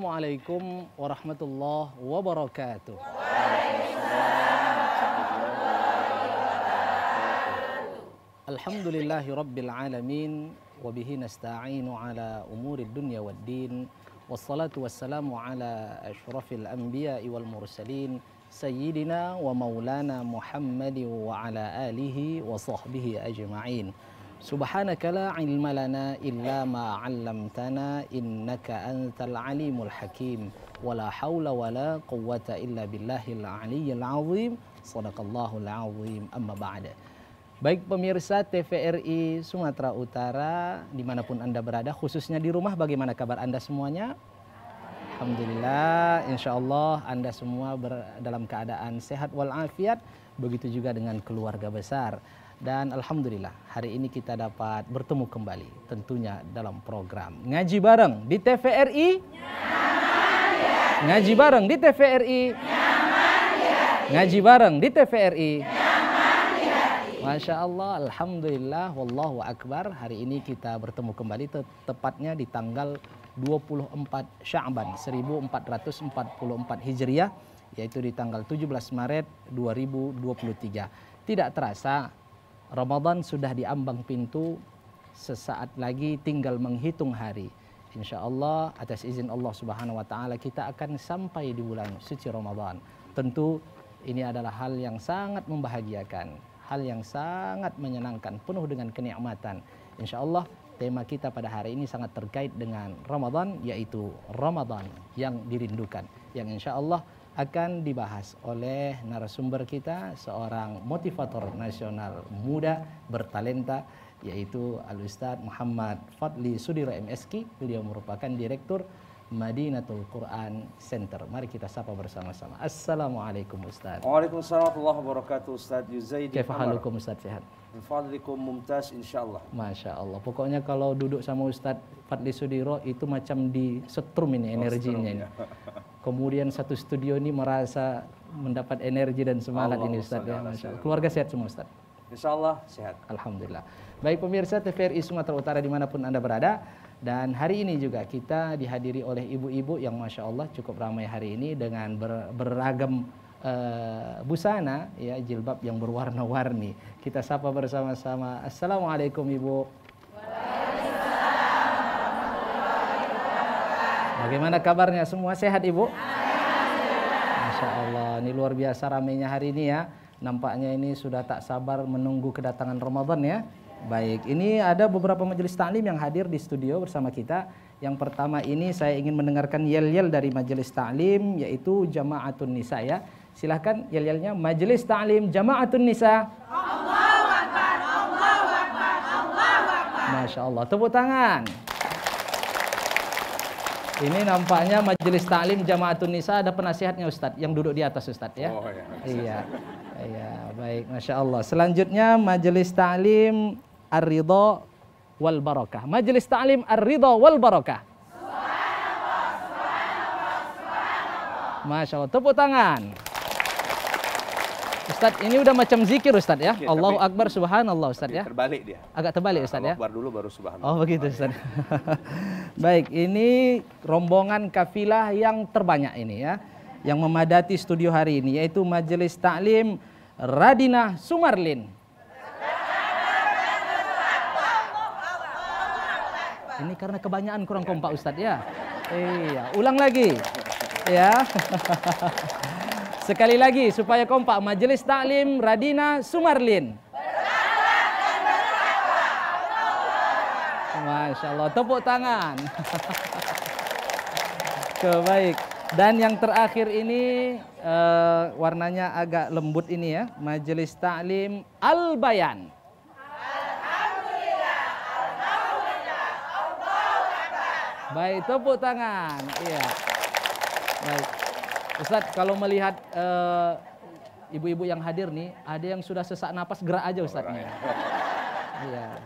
السلام عليكم ورحمة الله وبركاته الحمد لله رب العالمين وبه نستعين على أمور الدنيا والدين والصلاة والسلام على أشرف الأنبياء والمرسلين سيدنا ومولانا محمد وعلى آله وصحبه أجمعين Subhanaka la ilma lana illa ma 'allamtana innaka antal alimul hakim. Wala haula wala quwwata illa billahil aliyyil azim. Shadaqallahul azim. Amma ba'd. Baik pemirsa TVRI Sumatera Utara dimanapun Anda berada khususnya di rumah bagaimana kabar Anda semuanya? Alhamdulillah insya Allah Anda semua ber, dalam keadaan sehat walafiat begitu juga dengan keluarga besar. Dan Alhamdulillah hari ini kita dapat bertemu kembali tentunya dalam program Ngaji Bareng di TVRI. Ngaji Bareng di TVRI. Ngaji Bareng di TVRI. Masya Allah, Alhamdulillah, Wallahu Akbar. Hari ini kita bertemu kembali te tepatnya di tanggal 24 Sya'ban 1444 Hijriah yaitu di tanggal 17 Maret 2023. Tidak terasa Ramadan sudah diambang pintu, sesaat lagi tinggal menghitung hari. Insya Allah atas izin Allah Subhanahu Wa Taala kita akan sampai di bulan suci Ramadan. Tentu ini adalah hal yang sangat membahagiakan, hal yang sangat menyenangkan, penuh dengan kenikmatan. Insya Allah tema kita pada hari ini sangat terkait dengan Ramadan, yaitu Ramadan yang dirindukan. Yang insya Allah akan dibahas oleh narasumber kita seorang motivator nasional muda bertalenta yaitu Al Ustaz Muhammad Fadli Sudiro MSK. Beliau merupakan direktur Madinatul Quran Center. Mari kita sapa bersama-sama. Assalamualaikum Ustaz. Waalaikumsalam warahmatullahi wabarakatuh Ustaz Yuzaidi. Kaifahalukum Ustaz sehat? Fadlikum mumtaz insyaallah. Masya Allah. Pokoknya kalau duduk sama Ustaz Fadli Sudiro itu macam di oh, setrum ini energinya ini. kemudian satu studio ini merasa mendapat energi dan semangat Allah ini Ustaz ya Masya Allah. keluarga sehat semua Ustaz Insya Allah sehat Alhamdulillah baik pemirsa TVRI Sumatera Utara dimanapun Anda berada dan hari ini juga kita dihadiri oleh ibu-ibu yang Masya Allah cukup ramai hari ini dengan ber, beragam Uh, busana ya jilbab yang berwarna-warni. Kita sapa bersama-sama. Assalamualaikum Ibu. Bagaimana kabarnya semua? Sehat Ibu? Masya Allah, ini luar biasa ramainya hari ini ya. Nampaknya ini sudah tak sabar menunggu kedatangan Ramadan ya. Baik, ini ada beberapa majelis taklim yang hadir di studio bersama kita. Yang pertama ini saya ingin mendengarkan yel-yel dari majelis taklim yaitu Jamaatun Nisa ya. Silahkan yel-yelnya majelis taklim Jamaatun Nisa. Allahu Akbar, Allahu Akbar, Allahu Akbar. Masya Allah, tepuk tangan. Ini nampaknya majelis taklim Jamaatun Nisa ada penasihatnya Ustadz yang duduk di atas Ustadz ya. Oh, ya. Iya. iya, baik Masya Allah. Selanjutnya majelis taklim Ar-Ridho wal Barokah. Majelis taklim Ar-Ridho wal Barokah. Masya Allah, tepuk tangan. Ustadz, ini udah macam zikir Ustadz ya. ya Allahu Akbar, Subhanallah Ustadz iya, ya. Terbalik dia. Agak terbalik Ustadz Allah ya. Akbar dulu baru Subhanallah. Oh begitu Ustadz. Baik, ini rombongan kafilah yang terbanyak ini ya, yang memadati studio hari ini yaitu Majelis Taklim Radina Sumarlin. Ini karena kebanyakan kurang kompak Ustadz ya. Iya, ulang lagi. Ya. Sekali lagi supaya kompak Majelis Taklim Radina Sumarlin. Masya Allah, tepuk tangan. Kebaik. Dan yang terakhir ini uh, warnanya agak lembut ini ya, Majelis Taklim Al Bayan. Alhamdulillah, Alhamdulillah, Allahu Akbar. Baik, tepuk tangan. Iya. Baik. Ustadz, kalau melihat eh, ibu-ibu uh, yang hadir nih, ada yang sudah sesak napas gerak aja Ustadz. Iya.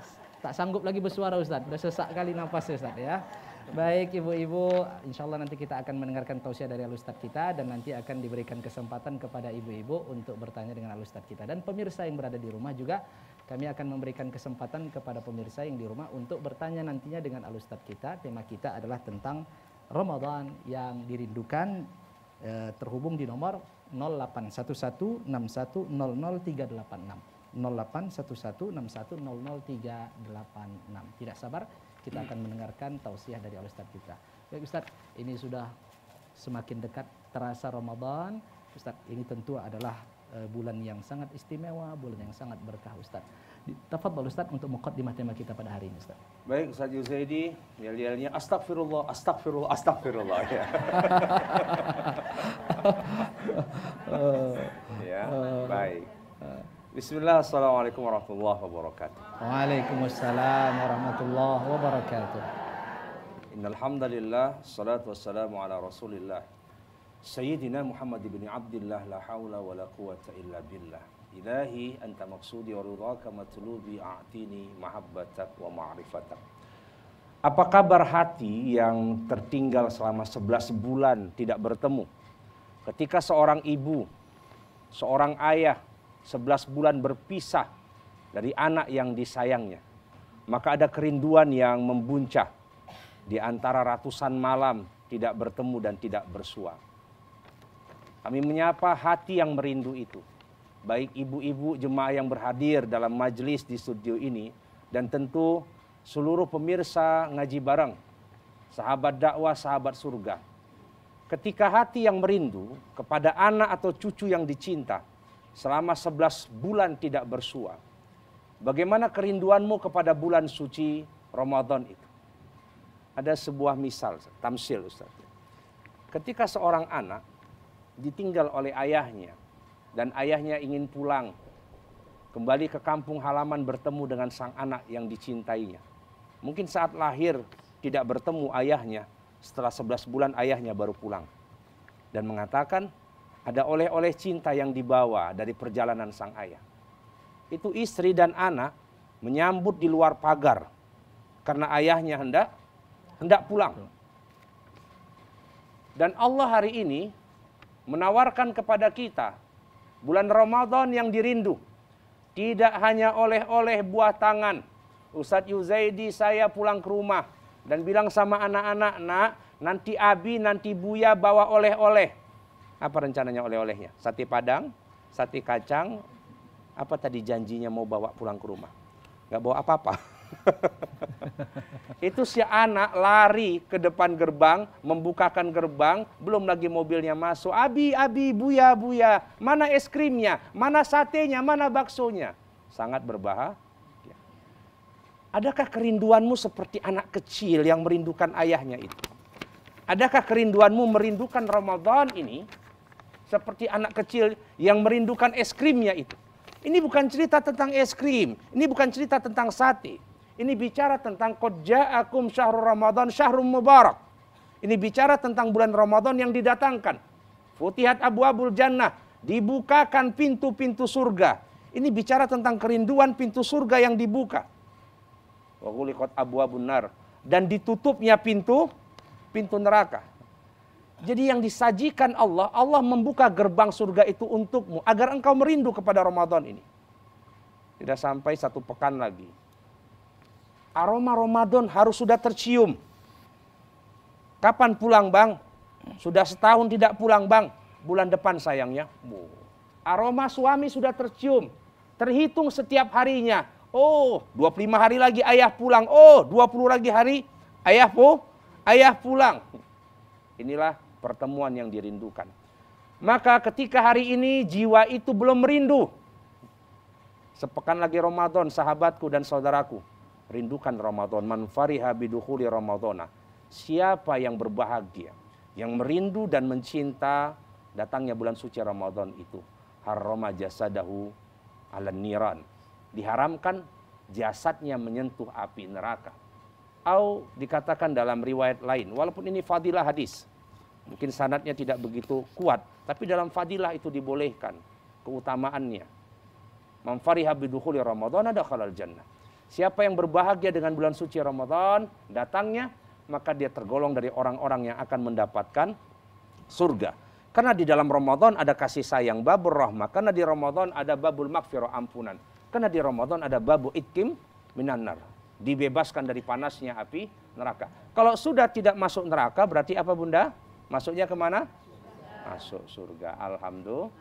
Tak sanggup lagi bersuara Ustaz. Udah sesak kali nafas Ustaz ya. Baik ibu-ibu, insya Allah nanti kita akan mendengarkan tausiah dari Alustad kita dan nanti akan diberikan kesempatan kepada ibu-ibu untuk bertanya dengan Alustad kita. Dan pemirsa yang berada di rumah juga kami akan memberikan kesempatan kepada pemirsa yang di rumah untuk bertanya nantinya dengan Alustad kita. Tema kita adalah tentang Ramadan yang dirindukan eh, terhubung di nomor 081161000386. 0811610038. Tidak sabar, kita akan mendengarkan tausiah dari Ustaz kita. Baik Ustaz, ini sudah semakin dekat terasa Ramadan. Ustaz, ini tentu adalah eh, bulan yang sangat istimewa, bulan yang sangat berkah Ustaz. Tafadhol Ustaz untuk mukaddimah tema kita pada hari ini Ustaz. Baik Ustaz Yuzaidi, yel-yelnya astagfirullah, astagfirullah, astagfirullah ya. ya, baik. Bismillah, Assalamualaikum warahmatullahi wabarakatuh. Waalaikumsalam warahmatullahi wabarakatuh. Innalhamdulillah, salatu wassalamu ala rasulillah. Sayyidina Muhammad ibn Abdullah, la hawla wa la quwata illa billah. Ilahi, anta maksudi wa ridhaka matlubi a'tini mahabbatak wa ma'rifatak. Apa kabar hati yang tertinggal selama 11 bulan tidak bertemu? Ketika seorang ibu, seorang ayah, 11 bulan berpisah dari anak yang disayangnya. Maka ada kerinduan yang membuncah di antara ratusan malam tidak bertemu dan tidak bersua. Kami menyapa hati yang merindu itu. Baik ibu-ibu jemaah yang berhadir dalam majelis di studio ini dan tentu seluruh pemirsa ngaji bareng, sahabat dakwah, sahabat surga. Ketika hati yang merindu kepada anak atau cucu yang dicinta, selama 11 bulan tidak bersua. Bagaimana kerinduanmu kepada bulan suci Ramadan itu? Ada sebuah misal, tamsil Ustaz. Ketika seorang anak ditinggal oleh ayahnya dan ayahnya ingin pulang kembali ke kampung halaman bertemu dengan sang anak yang dicintainya. Mungkin saat lahir tidak bertemu ayahnya, setelah 11 bulan ayahnya baru pulang dan mengatakan, ada oleh-oleh cinta yang dibawa dari perjalanan sang ayah. Itu istri dan anak menyambut di luar pagar karena ayahnya hendak hendak pulang. Dan Allah hari ini menawarkan kepada kita bulan Ramadan yang dirindu. Tidak hanya oleh-oleh buah tangan. Ustadz Yuzaidi saya pulang ke rumah dan bilang sama anak-anak, nak nanti Abi, nanti Buya bawa oleh-oleh. Apa rencananya oleh-olehnya? Sate padang, sate kacang, apa tadi janjinya mau bawa pulang ke rumah? Gak bawa apa-apa. itu si anak lari ke depan gerbang, membukakan gerbang, belum lagi mobilnya masuk. Abi, abi, buya, buya, mana es krimnya, mana satenya, mana baksonya. Sangat berbahaya. Adakah kerinduanmu seperti anak kecil yang merindukan ayahnya itu? Adakah kerinduanmu merindukan Ramadan ini seperti anak kecil yang merindukan es krimnya itu. Ini bukan cerita tentang es krim, ini bukan cerita tentang sate. Ini bicara tentang kodja'akum Akum syahrul Ramadhan Syahrul mubarak. Ini bicara tentang bulan Ramadan yang didatangkan. Futihat Abul jannah, dibukakan pintu-pintu surga. Ini bicara tentang kerinduan pintu surga yang dibuka. Wa abu abunar dan ditutupnya pintu pintu neraka. Jadi yang disajikan Allah, Allah membuka gerbang surga itu untukmu agar engkau merindu kepada Ramadan ini. Tidak sampai satu pekan lagi. Aroma Ramadan harus sudah tercium. Kapan pulang bang? Sudah setahun tidak pulang bang. Bulan depan sayangnya. Aroma suami sudah tercium. Terhitung setiap harinya. Oh 25 hari lagi ayah pulang. Oh 20 lagi hari ayah, po, ayah pulang. Inilah pertemuan yang dirindukan. Maka ketika hari ini jiwa itu belum merindu. Sepekan lagi Ramadan, sahabatku dan saudaraku. Rindukan Ramadan. Man fariha bidukhuli Ramadana. Siapa yang berbahagia, yang merindu dan mencinta datangnya bulan suci Ramadan itu. Harroma jasadahu ala niran. Diharamkan jasadnya menyentuh api neraka. Au dikatakan dalam riwayat lain, walaupun ini fadilah hadis. Mungkin sanatnya tidak begitu kuat, tapi dalam fadilah itu dibolehkan keutamaannya. Man fariha bidukhuli Ramadan dakhalal jannah. Siapa yang berbahagia dengan bulan suci Ramadan datangnya, maka dia tergolong dari orang-orang yang akan mendapatkan surga. Karena di dalam Ramadan ada kasih sayang babur rahmah, karena di Ramadan ada babul makfiro ampunan. Karena di Ramadan ada babu itkim minanar, dibebaskan dari panasnya api neraka. Kalau sudah tidak masuk neraka berarti apa Bunda? Masuknya kemana? Masuk surga. Alhamdulillah.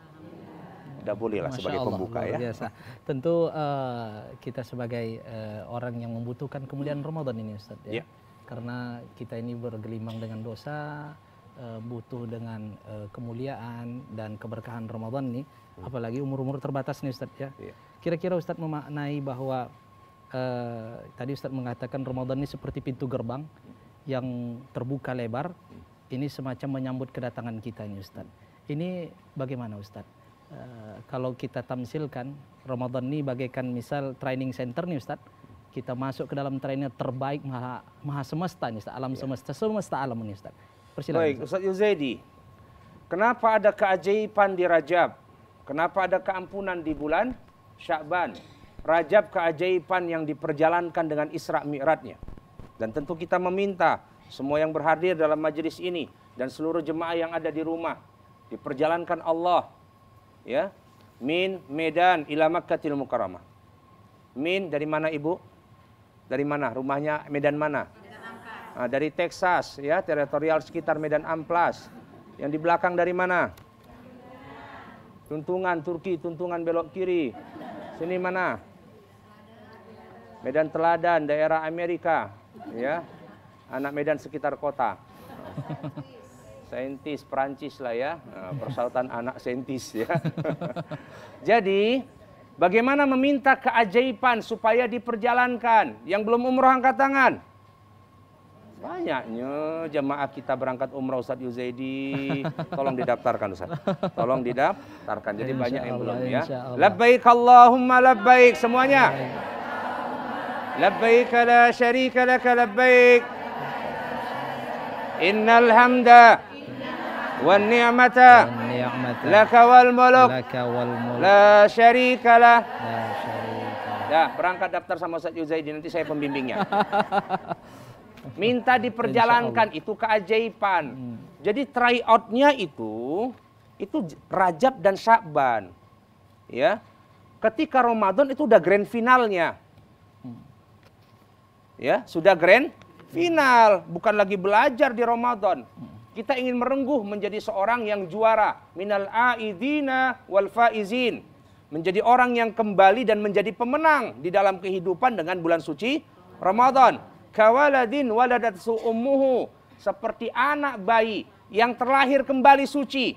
Udah bolehlah lah sebagai Allah, pembuka ya. Biasa. Tentu uh, kita sebagai uh, orang yang membutuhkan kemuliaan Ramadan ini Ustaz ya. ya. Karena kita ini bergelimang dengan dosa, uh, butuh dengan uh, kemuliaan dan keberkahan Ramadan ini, hmm. apalagi umur-umur terbatas nih Ustaz ya. ya. Kira-kira ya. Ustaz memaknai bahwa uh, tadi Ustadz mengatakan Ramadan ini seperti pintu gerbang yang terbuka lebar ini semacam menyambut kedatangan kita ini Ustaz. Ini bagaimana Ustaz? E, kalau kita tamsilkan Ramadan ini bagaikan misal training center nih Ustaz. Kita masuk ke dalam training terbaik maha, maha semesta nih Ustaz, alam ya. semesta, semesta alam ini Ustaz. Persilakan. Baik, Ustaz, Ustaz Kenapa ada keajaiban di Rajab? Kenapa ada keampunan di bulan Syakban? Rajab keajaiban yang diperjalankan dengan Isra Mi'rajnya. Dan tentu kita meminta semua yang berhadir dalam majelis ini dan seluruh jemaah yang ada di rumah diperjalankan Allah ya min Medan ila Makkatil Mukarramah. Min dari mana Ibu? Dari mana? Rumahnya Medan mana? Nah, dari Texas ya, teritorial sekitar Medan Amplas. Yang di belakang dari mana? Tuntungan Turki, tuntungan belok kiri. Sini mana? Medan Teladan, daerah Amerika, ya anak Medan sekitar kota. Saintis Perancis lah ya, nah, persautan anak saintis ya. Jadi bagaimana meminta keajaiban supaya diperjalankan? Yang belum umroh angkat tangan. Banyaknya jemaah kita berangkat umroh Ustaz Yuzaidi. Tolong didaftarkan Ustaz. Tolong didaftarkan. Jadi insya banyak Allah, yang belum ya. Labbaik Allahumma labbaik semuanya. Labbaik la syarika laka labbaik innal hamda wan ni'mata laka wal muluk la syarika lah Dah, berangkat daftar sama Ustaz Yuzaidi nanti saya pembimbingnya. Minta diperjalankan itu keajaiban. Hmm. Jadi tryoutnya itu itu Rajab dan Syakban. Ya. Ketika Ramadan itu udah grand finalnya. Hmm. Ya, sudah grand Final, bukan lagi belajar di Ramadan. Kita ingin merengguh menjadi seorang yang juara. Minal aidina wal faizin. Menjadi orang yang kembali dan menjadi pemenang di dalam kehidupan dengan bulan suci Ramadan. Kawaladin waladat su'ummuhu. Seperti anak bayi yang terlahir kembali suci.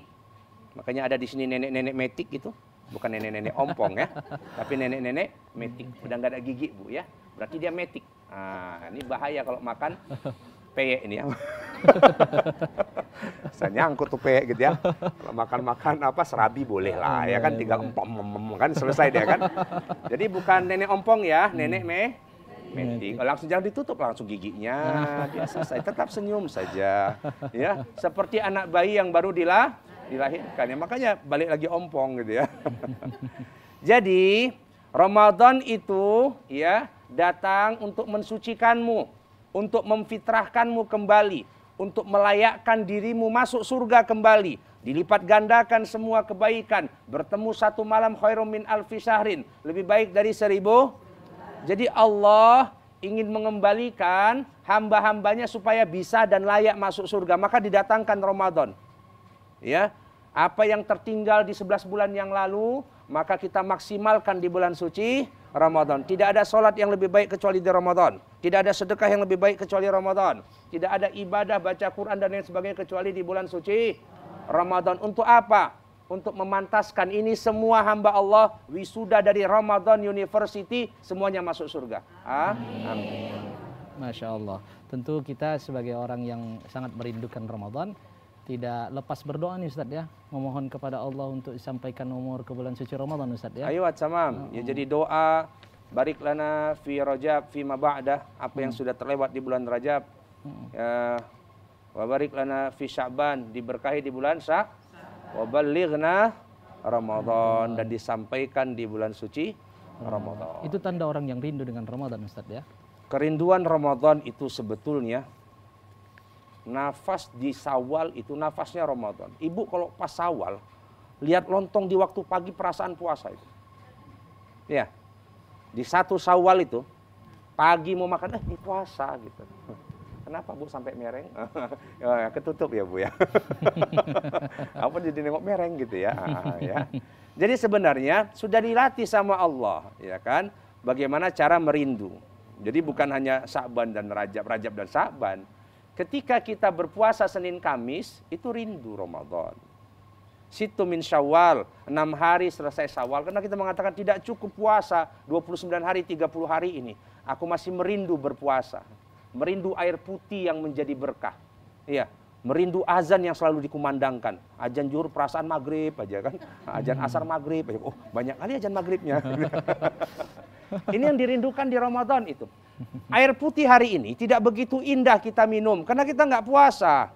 Makanya ada di sini nenek-nenek metik gitu bukan nenek-nenek ompong ya, tapi nenek-nenek metik, udah nggak ada gigi bu ya, berarti dia metik. Nah, ini bahaya kalau makan peyek ini ya. Saya nyangkut tuh peyek gitu ya. Kalau makan-makan apa serabi boleh lah iya, ya kan iya, tinggal iya. empom empom kan selesai dia kan. Jadi bukan nenek ompong ya, hmm. nenek me metik. Langsung jangan ditutup langsung giginya. Biasa selesai. tetap senyum saja. Ya, seperti anak bayi yang baru dilah dilahirkan ya makanya balik lagi ompong gitu ya jadi Ramadan itu ya datang untuk mensucikanmu untuk memfitrahkanmu kembali untuk melayakkan dirimu masuk surga kembali dilipat gandakan semua kebaikan bertemu satu malam khairum min alfi syahrin lebih baik dari seribu jadi Allah ingin mengembalikan hamba-hambanya supaya bisa dan layak masuk surga maka didatangkan Ramadan ya apa yang tertinggal di 11 bulan yang lalu maka kita maksimalkan di bulan suci Ramadan. Tidak ada sholat yang lebih baik kecuali di Ramadan. Tidak ada sedekah yang lebih baik kecuali Ramadan. Tidak ada ibadah baca Quran dan lain sebagainya kecuali di bulan suci Ramadan. Untuk apa? Untuk memantaskan ini semua hamba Allah wisuda dari Ramadan University semuanya masuk surga. Amin. Ah, amin. Masya Allah. Tentu kita sebagai orang yang sangat merindukan Ramadan, tidak lepas berdoa nih Ustaz ya. Memohon kepada Allah untuk disampaikan umur ke bulan suci Ramadan Ustaz ya. Ayo Samam. Uh, ya jadi doa barik lana fi rajab fi ma ba'dah apa yang mm. sudah terlewat di bulan Rajab. Ya, wa barik fi Sya'ban diberkahi di bulan Sya' wa balighna Ramadan dan disampaikan di bulan suci mm. Ramadan. Itu tanda orang yang rindu dengan Ramadan Ustaz ya. Kerinduan Ramadan itu sebetulnya Nafas di sawal itu nafasnya Ramadan. Ibu kalau pas sawal, lihat lontong di waktu pagi perasaan puasa itu. Ya, di satu sawal itu, pagi mau makan, eh ini puasa gitu. Kenapa Bu sampai mereng? Ya, ya, ketutup ya Bu ya. Apa jadi nengok mereng gitu ya. Ah, ah, ya. Jadi sebenarnya sudah dilatih sama Allah, ya kan? Bagaimana cara merindu. Jadi bukan hanya Sa'ban dan Rajab, Rajab dan Sa'ban Ketika kita berpuasa Senin Kamis, itu rindu Ramadan. Situ min syawal, 6 hari selesai syawal. Karena kita mengatakan tidak cukup puasa 29 hari, 30 hari ini. Aku masih merindu berpuasa. Merindu air putih yang menjadi berkah. Iya, merindu azan yang selalu dikumandangkan. Azan juhur perasaan maghrib aja kan. Azan asar maghrib. Oh banyak kali azan maghribnya. ini yang dirindukan di Ramadan itu. Air putih hari ini tidak begitu indah kita minum karena kita nggak puasa.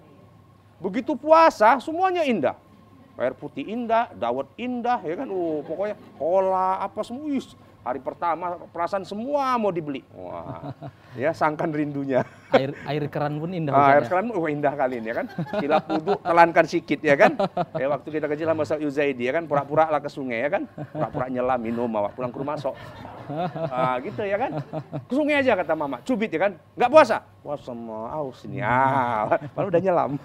Begitu puasa semuanya indah. Air putih indah, dawet indah, ya kan? Uh, pokoknya kola apa semua. Hari pertama perasaan semua mau dibeli. Wah, ya sangkan rindunya. Air air keran pun indah. Ah, air ya? keran pun oh, indah kali ini ya kan. Silap duduk telankan sikit ya kan. Ya waktu kita kecil sama Ustaz Yuzaidi ya kan pura-pura lah ke sungai ya kan. Pura-pura nyelam minum mawar pulang ke rumah sok. Ah, gitu ya kan. Ke sungai aja kata mama. Cubit ya kan. Enggak puasa. Puasa mau aus ini. Ah, udah nyelam.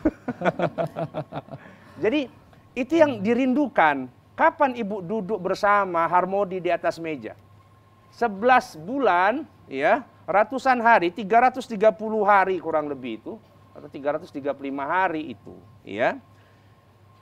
Jadi itu yang dirindukan. Kapan ibu duduk bersama harmoni di atas meja? 11 bulan ya, ratusan hari, 330 hari kurang lebih itu atau 335 hari itu, ya.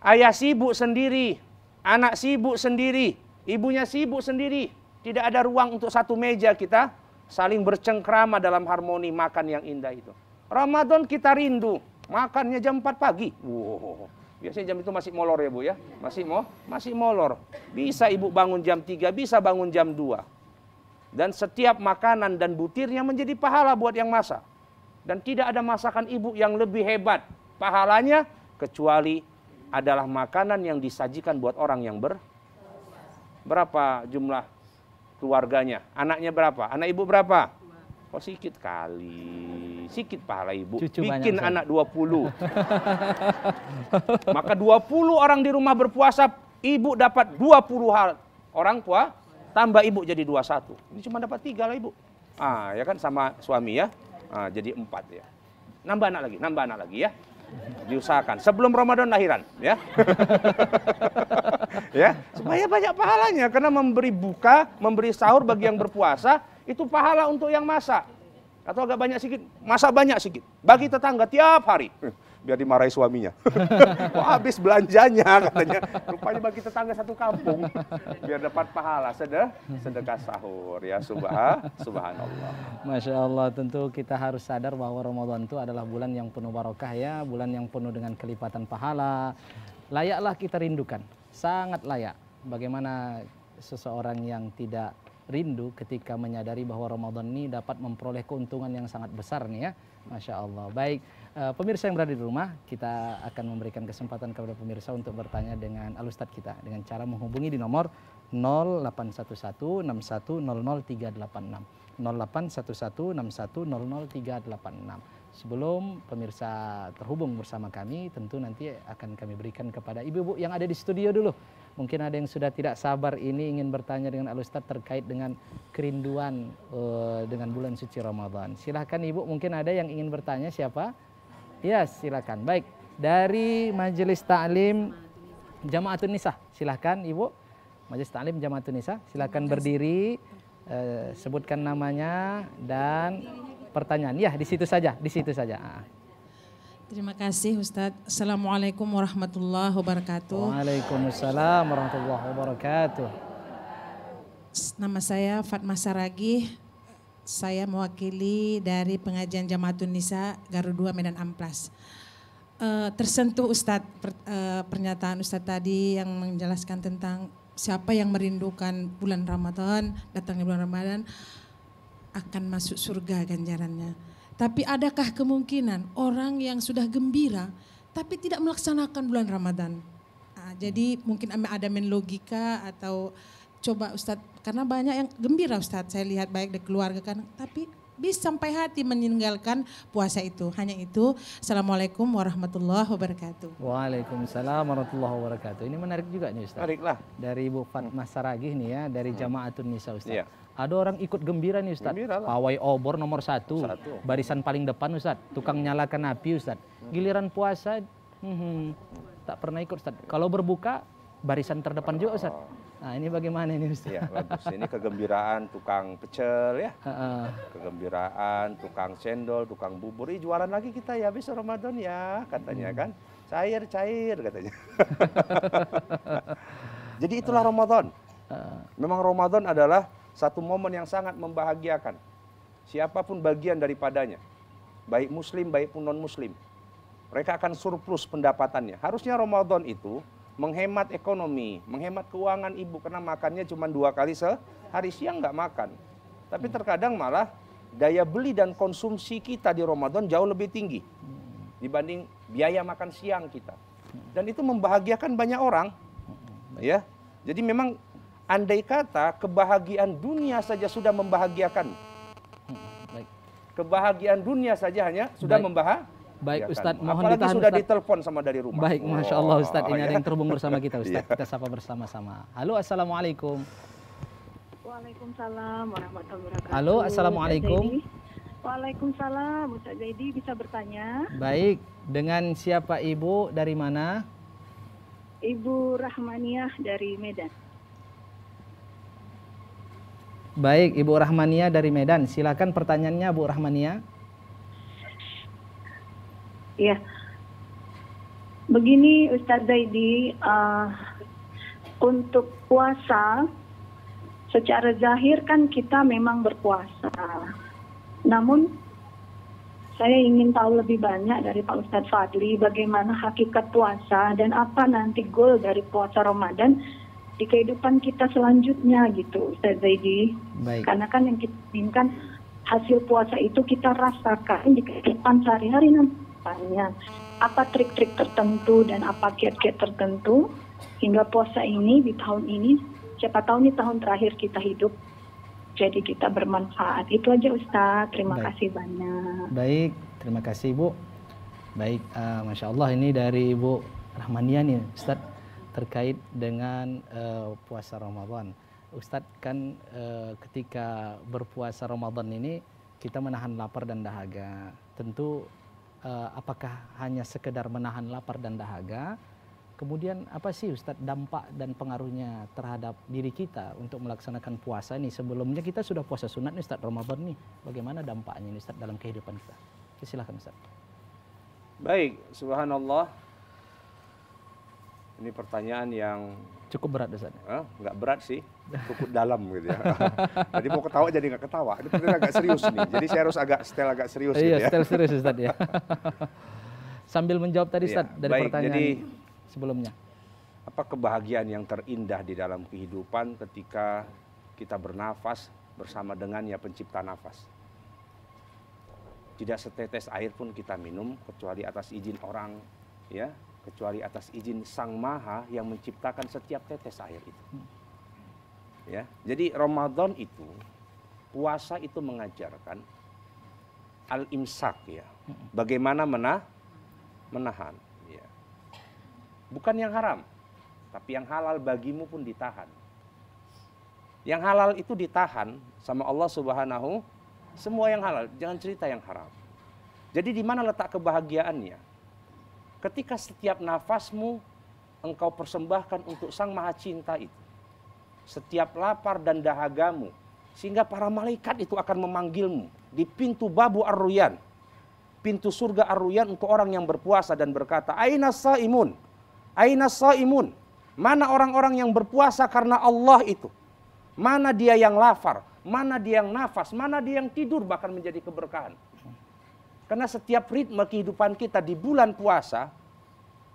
Ayah sibuk sendiri, anak sibuk sendiri, ibunya sibuk sendiri. Tidak ada ruang untuk satu meja kita saling bercengkrama dalam harmoni makan yang indah itu. Ramadan kita rindu, makannya jam 4 pagi. Wow. Biasanya jam itu masih molor ya Bu ya. Masih mau, masih molor. Bisa Ibu bangun jam 3, bisa bangun jam 2. Dan setiap makanan dan butirnya menjadi pahala buat yang masak. Dan tidak ada masakan ibu yang lebih hebat pahalanya kecuali adalah makanan yang disajikan buat orang yang ber berapa jumlah keluarganya anaknya berapa anak ibu berapa Oh sikit kali, sikit pahala ibu. Cucu Bikin anak anak 20. Maka 20 orang di rumah berpuasa, ibu dapat 20 hal orang tua Tambah ibu jadi dua satu Ini cuma dapat tiga lah ibu. Ah, ya kan sama suami ya. Ah, jadi empat ya. Nambah anak lagi, nambah anak lagi ya. Diusahakan sebelum Ramadan lahiran ya. ya, supaya banyak pahalanya karena memberi buka, memberi sahur bagi yang berpuasa itu pahala untuk yang masak. Atau agak banyak sedikit, masak banyak sedikit. Bagi tetangga tiap hari biar dimarahi suaminya. Wah, habis belanjanya katanya. Rupanya bagi tetangga satu kampung biar dapat pahala sedekah sedekah sahur ya subhan subhanallah. Masya Allah tentu kita harus sadar bahwa Ramadan itu adalah bulan yang penuh barokah ya, bulan yang penuh dengan kelipatan pahala. Layaklah kita rindukan, sangat layak. Bagaimana seseorang yang tidak rindu ketika menyadari bahwa Ramadan ini dapat memperoleh keuntungan yang sangat besar nih ya. Masya Allah. Baik, Eh, pemirsa yang berada di rumah, kita akan memberikan kesempatan kepada pemirsa untuk bertanya dengan alustad kita dengan cara menghubungi di nomor 081161000386. 081161000386. Sebelum pemirsa terhubung bersama kami, tentu nanti akan kami berikan kepada ibu-ibu yang ada di studio dulu. Mungkin ada yang sudah tidak sabar ini ingin bertanya dengan Alustad terkait dengan kerinduan uh, dengan bulan suci Ramadan. Silahkan ibu, mungkin ada yang ingin bertanya siapa? Ya, silakan. Baik. Dari Majelis Ta'lim Jamaatun Nisa. Silakan, Ibu. Majelis Ta'lim Jamaatun Nisa, silakan berdiri. Eh, sebutkan namanya dan pertanyaan. Ya, di situ saja, di situ saja. Ah. Terima kasih Ustadz. Assalamualaikum warahmatullahi wabarakatuh. Waalaikumsalam warahmatullahi wabarakatuh. Nama saya Fatma Saragih, saya mewakili dari pengajian Jamaatun Tunisia Garut 2 Medan Amplas. Uh, tersentuh Ustadz per, uh, pernyataan Ustadz tadi yang menjelaskan tentang siapa yang merindukan bulan Ramadan, datangnya bulan Ramadan akan masuk surga ganjarannya. Tapi adakah kemungkinan orang yang sudah gembira tapi tidak melaksanakan bulan Ramadan? Nah, jadi mungkin ada main logika atau coba Ustadz karena banyak yang gembira Ustadz, saya lihat baik di keluarga kan, tapi bisa sampai hati meninggalkan puasa itu. Hanya itu. Assalamualaikum warahmatullahi wabarakatuh. Waalaikumsalam warahmatullahi wabarakatuh. Ini menarik juga nih ustadz. Menariklah. Dari ibu Fatma Saragih nih ya, dari hmm. Jamaatun Nisa ustadz. ya. Ada orang ikut gembira nih Ustaz. Pawai obor nomor satu. satu. Barisan paling depan Ustaz. Tukang hmm. nyalakan api Ustaz. Hmm. Giliran puasa, hmm, tak pernah ikut Ustaz. Kalau berbuka, barisan terdepan juga Ustaz oh. Nah ini bagaimana ini Ustaz? Iya bagus. Ini kegembiraan tukang pecel ya. Uh -uh. Kegembiraan tukang cendol, tukang bubur. Ih jualan lagi kita ya besok Ramadan ya katanya hmm. kan. Cair, cair katanya. Jadi itulah uh. Ramadan. Uh. Memang Ramadan adalah satu momen yang sangat membahagiakan. Siapapun bagian daripadanya. Baik muslim, baik pun non-muslim. Mereka akan surplus pendapatannya. Harusnya Ramadan itu menghemat ekonomi, menghemat keuangan ibu karena makannya cuma dua kali sehari siang nggak makan. Tapi terkadang malah daya beli dan konsumsi kita di Ramadan jauh lebih tinggi dibanding biaya makan siang kita. Dan itu membahagiakan banyak orang. Ya. Jadi memang andai kata kebahagiaan dunia saja sudah membahagiakan. Hmm, kebahagiaan dunia saja hanya sudah membahagiakan Baik ya Ustadz, mohon Apalagi ditahan sudah Ustadz. ditelepon sama dari rumah. Baik, Masya Allah Ustadz, ini ya. ada yang terhubung bersama kita iya. Ustadz. ya. Kita sapa bersama-sama. Halo, Assalamualaikum. Waalaikumsalam warahmatullahi wabarakatuh. Halo, Assalamualaikum. Waalaikumsalam, Ustadz Zaidi bisa bertanya. Baik, dengan siapa Ibu, dari mana? Ibu Rahmaniah dari Medan. Baik, Ibu Rahmania dari Medan. Silakan pertanyaannya, Bu Rahmania. Iya. Begini Ustadz Zaidi, uh, untuk puasa secara zahir kan kita memang berpuasa. Namun saya ingin tahu lebih banyak dari Pak Ustadz Fadli bagaimana hakikat puasa dan apa nanti goal dari puasa Ramadan di kehidupan kita selanjutnya gitu Ustadz Zaidi. Baik. Karena kan yang kita inginkan hasil puasa itu kita rasakan di kehidupan sehari-hari nanti kedepannya Apa trik-trik tertentu dan apa kiat-kiat tertentu hingga puasa ini di tahun ini siapa tahu ini tahun terakhir kita hidup jadi kita bermanfaat. Itu aja Ustaz. Terima Baik. kasih banyak. Baik, terima kasih Ibu. Baik, uh, Masya Allah ini dari Ibu Rahmania nih Ustaz terkait dengan uh, puasa Ramadan. Ustadz kan e, ketika berpuasa Ramadan ini kita menahan lapar dan dahaga. Tentu uh, apakah hanya sekedar menahan lapar dan dahaga kemudian apa sih Ustadz dampak dan pengaruhnya terhadap diri kita untuk melaksanakan puasa ini? sebelumnya kita sudah puasa sunat nih Ustadz Ramadan nih bagaimana dampaknya nih Ustadz dalam kehidupan kita ya, silahkan Ustadz baik subhanallah ini pertanyaan yang Cukup berat dasarnya. Eh, ah, berat sih, cukup dalam gitu ya. jadi mau ketawa jadi nggak ketawa. Ini terlihat agak serius nih. Jadi saya harus agak style agak serius gitu iya, ya. Iya, style serius Ustaz ya. Sambil menjawab tadi Ustaz ya, dari baik, pertanyaan jadi, sebelumnya. Apa kebahagiaan yang terindah di dalam kehidupan ketika kita bernafas bersama dengan ya pencipta nafas. Tidak setetes air pun kita minum kecuali atas izin orang ya kecuali atas izin Sang Maha yang menciptakan setiap tetes air itu. Ya, jadi Ramadan itu puasa itu mengajarkan al-imsak ya. Bagaimana menah, menahan ya. Bukan yang haram, tapi yang halal bagimu pun ditahan. Yang halal itu ditahan sama Allah Subhanahu semua yang halal, jangan cerita yang haram. Jadi di mana letak kebahagiaannya? ketika setiap nafasmu engkau persembahkan untuk Sang Maha Cinta itu. Setiap lapar dan dahagamu, sehingga para malaikat itu akan memanggilmu di pintu babu ar Ar-Ruyan. pintu surga arruyan untuk orang yang berpuasa dan berkata, Aina sa'imun, Aina sa'imun, mana orang-orang yang berpuasa karena Allah itu? Mana dia yang lapar, mana dia yang nafas, mana dia yang tidur bahkan menjadi keberkahan. Karena setiap ritme kehidupan kita di bulan puasa,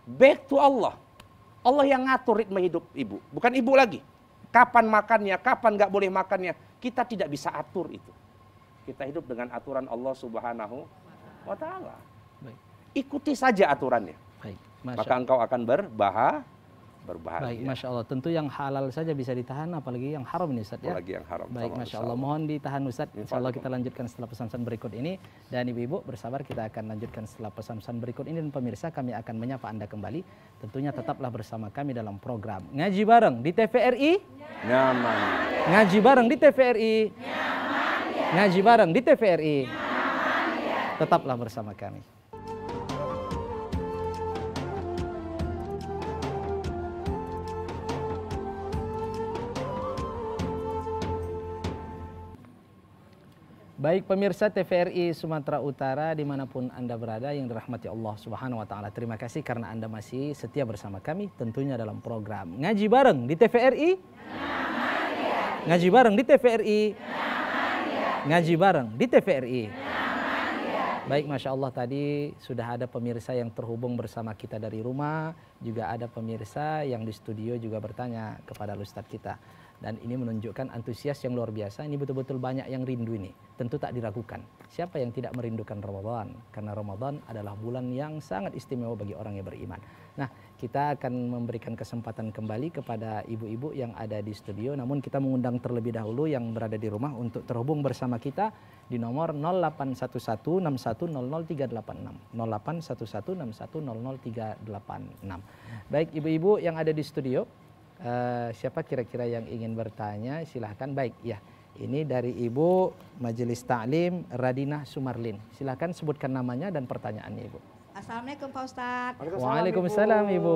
back to Allah. Allah yang ngatur ritme hidup ibu, bukan ibu lagi. Kapan makannya, kapan nggak boleh makannya, kita tidak bisa atur itu. Kita hidup dengan aturan Allah Subhanahu wa Ta'ala. Ikuti saja aturannya. Baik. Maka engkau akan berbahagia berbahannya. Baik, Masya Allah. Tentu yang halal saja bisa ditahan, apalagi yang haram ini Ustaz ya. Apalagi yang haram. Baik, Masya Allah. Mohon ditahan Ustaz. Insya Allah kita lanjutkan setelah pesan-pesan berikut ini. Dan Ibu-Ibu bersabar, kita akan lanjutkan setelah pesan-pesan berikut ini. Dan pemirsa kami akan menyapa Anda kembali. Tentunya tetaplah bersama kami dalam program Ngaji Bareng di TVRI. Nyaman. Ngaji Bareng di TVRI. Nyaman. Ngaji Bareng di TVRI. Nyaman. Tetaplah bersama kami. Baik pemirsa TVRI Sumatera Utara dimanapun Anda berada yang dirahmati Allah Subhanahu Wa Taala. Terima kasih karena Anda masih setia bersama kami tentunya dalam program Ngaji Bareng di TVRI. Ngaji Bareng di TVRI. Ngaji Bareng di TVRI. Baik, Masya Allah tadi sudah ada pemirsa yang terhubung bersama kita dari rumah. Juga ada pemirsa yang di studio juga bertanya kepada Ustadz kita dan ini menunjukkan antusias yang luar biasa ini betul-betul banyak yang rindu ini tentu tak diragukan siapa yang tidak merindukan Ramadan karena Ramadan adalah bulan yang sangat istimewa bagi orang yang beriman nah kita akan memberikan kesempatan kembali kepada ibu-ibu yang ada di studio namun kita mengundang terlebih dahulu yang berada di rumah untuk terhubung bersama kita di nomor 0811 081161000386 baik ibu-ibu yang ada di studio Eh, siapa kira-kira yang ingin bertanya? Silahkan. Baik, ya. Ini dari Ibu Majelis Taklim Radina Sumarlin. Silahkan sebutkan namanya dan pertanyaannya, Ibu. Assalamualaikum Pak Ustadz. Waalaikumsalam Ibu.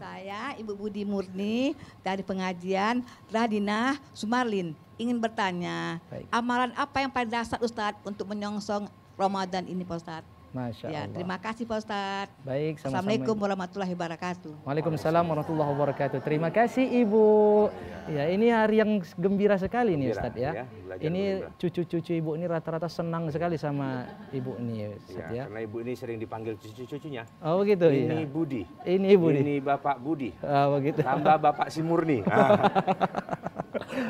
Saya Ibu Budi Murni dari pengajian Radina Sumarlin. Ingin bertanya, Baik. amalan apa yang paling dasar Ustaz untuk menyongsong Ramadan ini Pak Ustadz? Masya ya, Allah. Terima kasih Pak Ustadz. Baik, sama-sama. Assalamualaikum warahmatullahi wabarakatuh. Waalaikumsalam warahmatullahi wabarakatuh. Terima kasih Ibu. Ya, ini hari yang gembira sekali nih Ustadz ya. ya. ini cucu-cucu Ibu ini rata-rata senang sekali sama Ibu ini. Ya, Ustadz ya, ya. Karena Ibu ini sering dipanggil cucu-cucunya. Oh begitu ini ya. Ini Budi. Ini Budi. Ini Bapak Budi. Oh begitu. Tambah Bapak Simurni. Ah.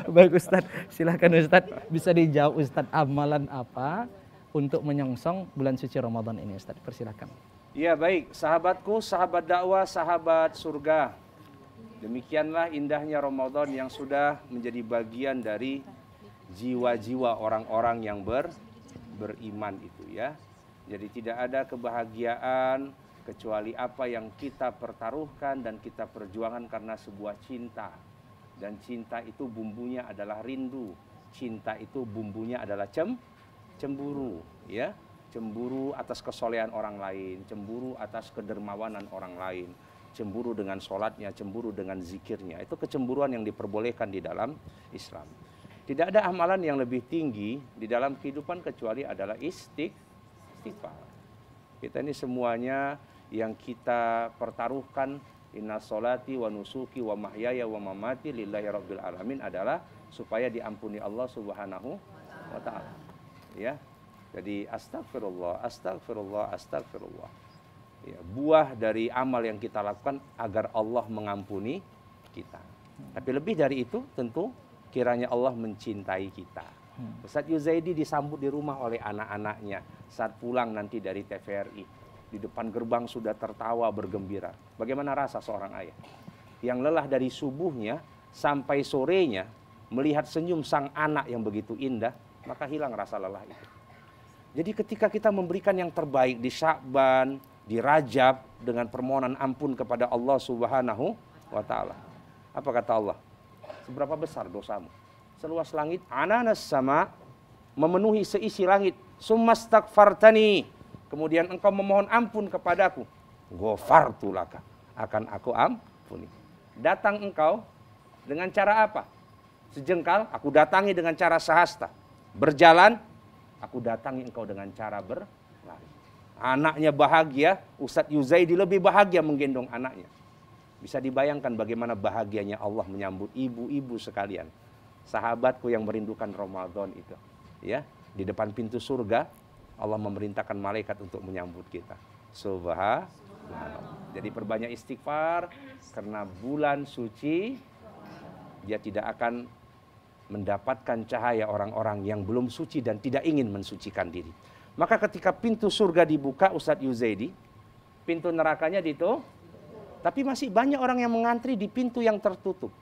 Baik Ustadz, silahkan Ustadz bisa dijawab Ustadz amalan apa untuk menyongsong bulan suci Ramadan ini Ustaz. Persilahkan. Ya baik, sahabatku, sahabat dakwah, sahabat surga. Demikianlah indahnya Ramadan yang sudah menjadi bagian dari jiwa-jiwa orang-orang yang ber, beriman itu ya. Jadi tidak ada kebahagiaan kecuali apa yang kita pertaruhkan dan kita perjuangkan karena sebuah cinta. Dan cinta itu bumbunya adalah rindu. Cinta itu bumbunya adalah cem, cemburu ya cemburu atas kesolehan orang lain cemburu atas kedermawanan orang lain cemburu dengan sholatnya cemburu dengan zikirnya itu kecemburuan yang diperbolehkan di dalam Islam tidak ada amalan yang lebih tinggi di dalam kehidupan kecuali adalah istiq istighfar kita ini semuanya yang kita pertaruhkan Inna solati wa nusuki wa mahyaya wa mamati lillahi rabbil alamin adalah supaya diampuni Allah subhanahu wa ta'ala ya. Jadi astagfirullah, astagfirullah, astagfirullah. Ya, buah dari amal yang kita lakukan agar Allah mengampuni kita. Hmm. Tapi lebih dari itu tentu kiranya Allah mencintai kita. Hmm. Ustaz Yuzaidi disambut di rumah oleh anak-anaknya saat pulang nanti dari TVRI. Di depan gerbang sudah tertawa bergembira. Bagaimana rasa seorang ayah? Yang lelah dari subuhnya sampai sorenya melihat senyum sang anak yang begitu indah, maka hilang rasa lelah itu. Jadi ketika kita memberikan yang terbaik di Syakban, di Rajab dengan permohonan ampun kepada Allah Subhanahu wa taala. Apa kata Allah? Seberapa besar dosamu? Seluas langit, ananas sama memenuhi seisi langit. Sumastakfartani. Kemudian engkau memohon ampun kepadaku. laka. Akan aku ampuni. Datang engkau dengan cara apa? Sejengkal aku datangi dengan cara sahasta berjalan, aku datangi engkau dengan cara berlari. Anaknya bahagia, Ustadz Yuzaidi lebih bahagia menggendong anaknya. Bisa dibayangkan bagaimana bahagianya Allah menyambut ibu-ibu sekalian. Sahabatku yang merindukan Ramadan itu. ya Di depan pintu surga, Allah memerintahkan malaikat untuk menyambut kita. Subhanallah. Jadi perbanyak istighfar karena bulan suci dia tidak akan mendapatkan cahaya orang-orang yang belum suci dan tidak ingin mensucikan diri. Maka ketika pintu surga dibuka Ustadz Yuzaidi, pintu nerakanya di itu, Tapi masih banyak orang yang mengantri di pintu yang tertutup.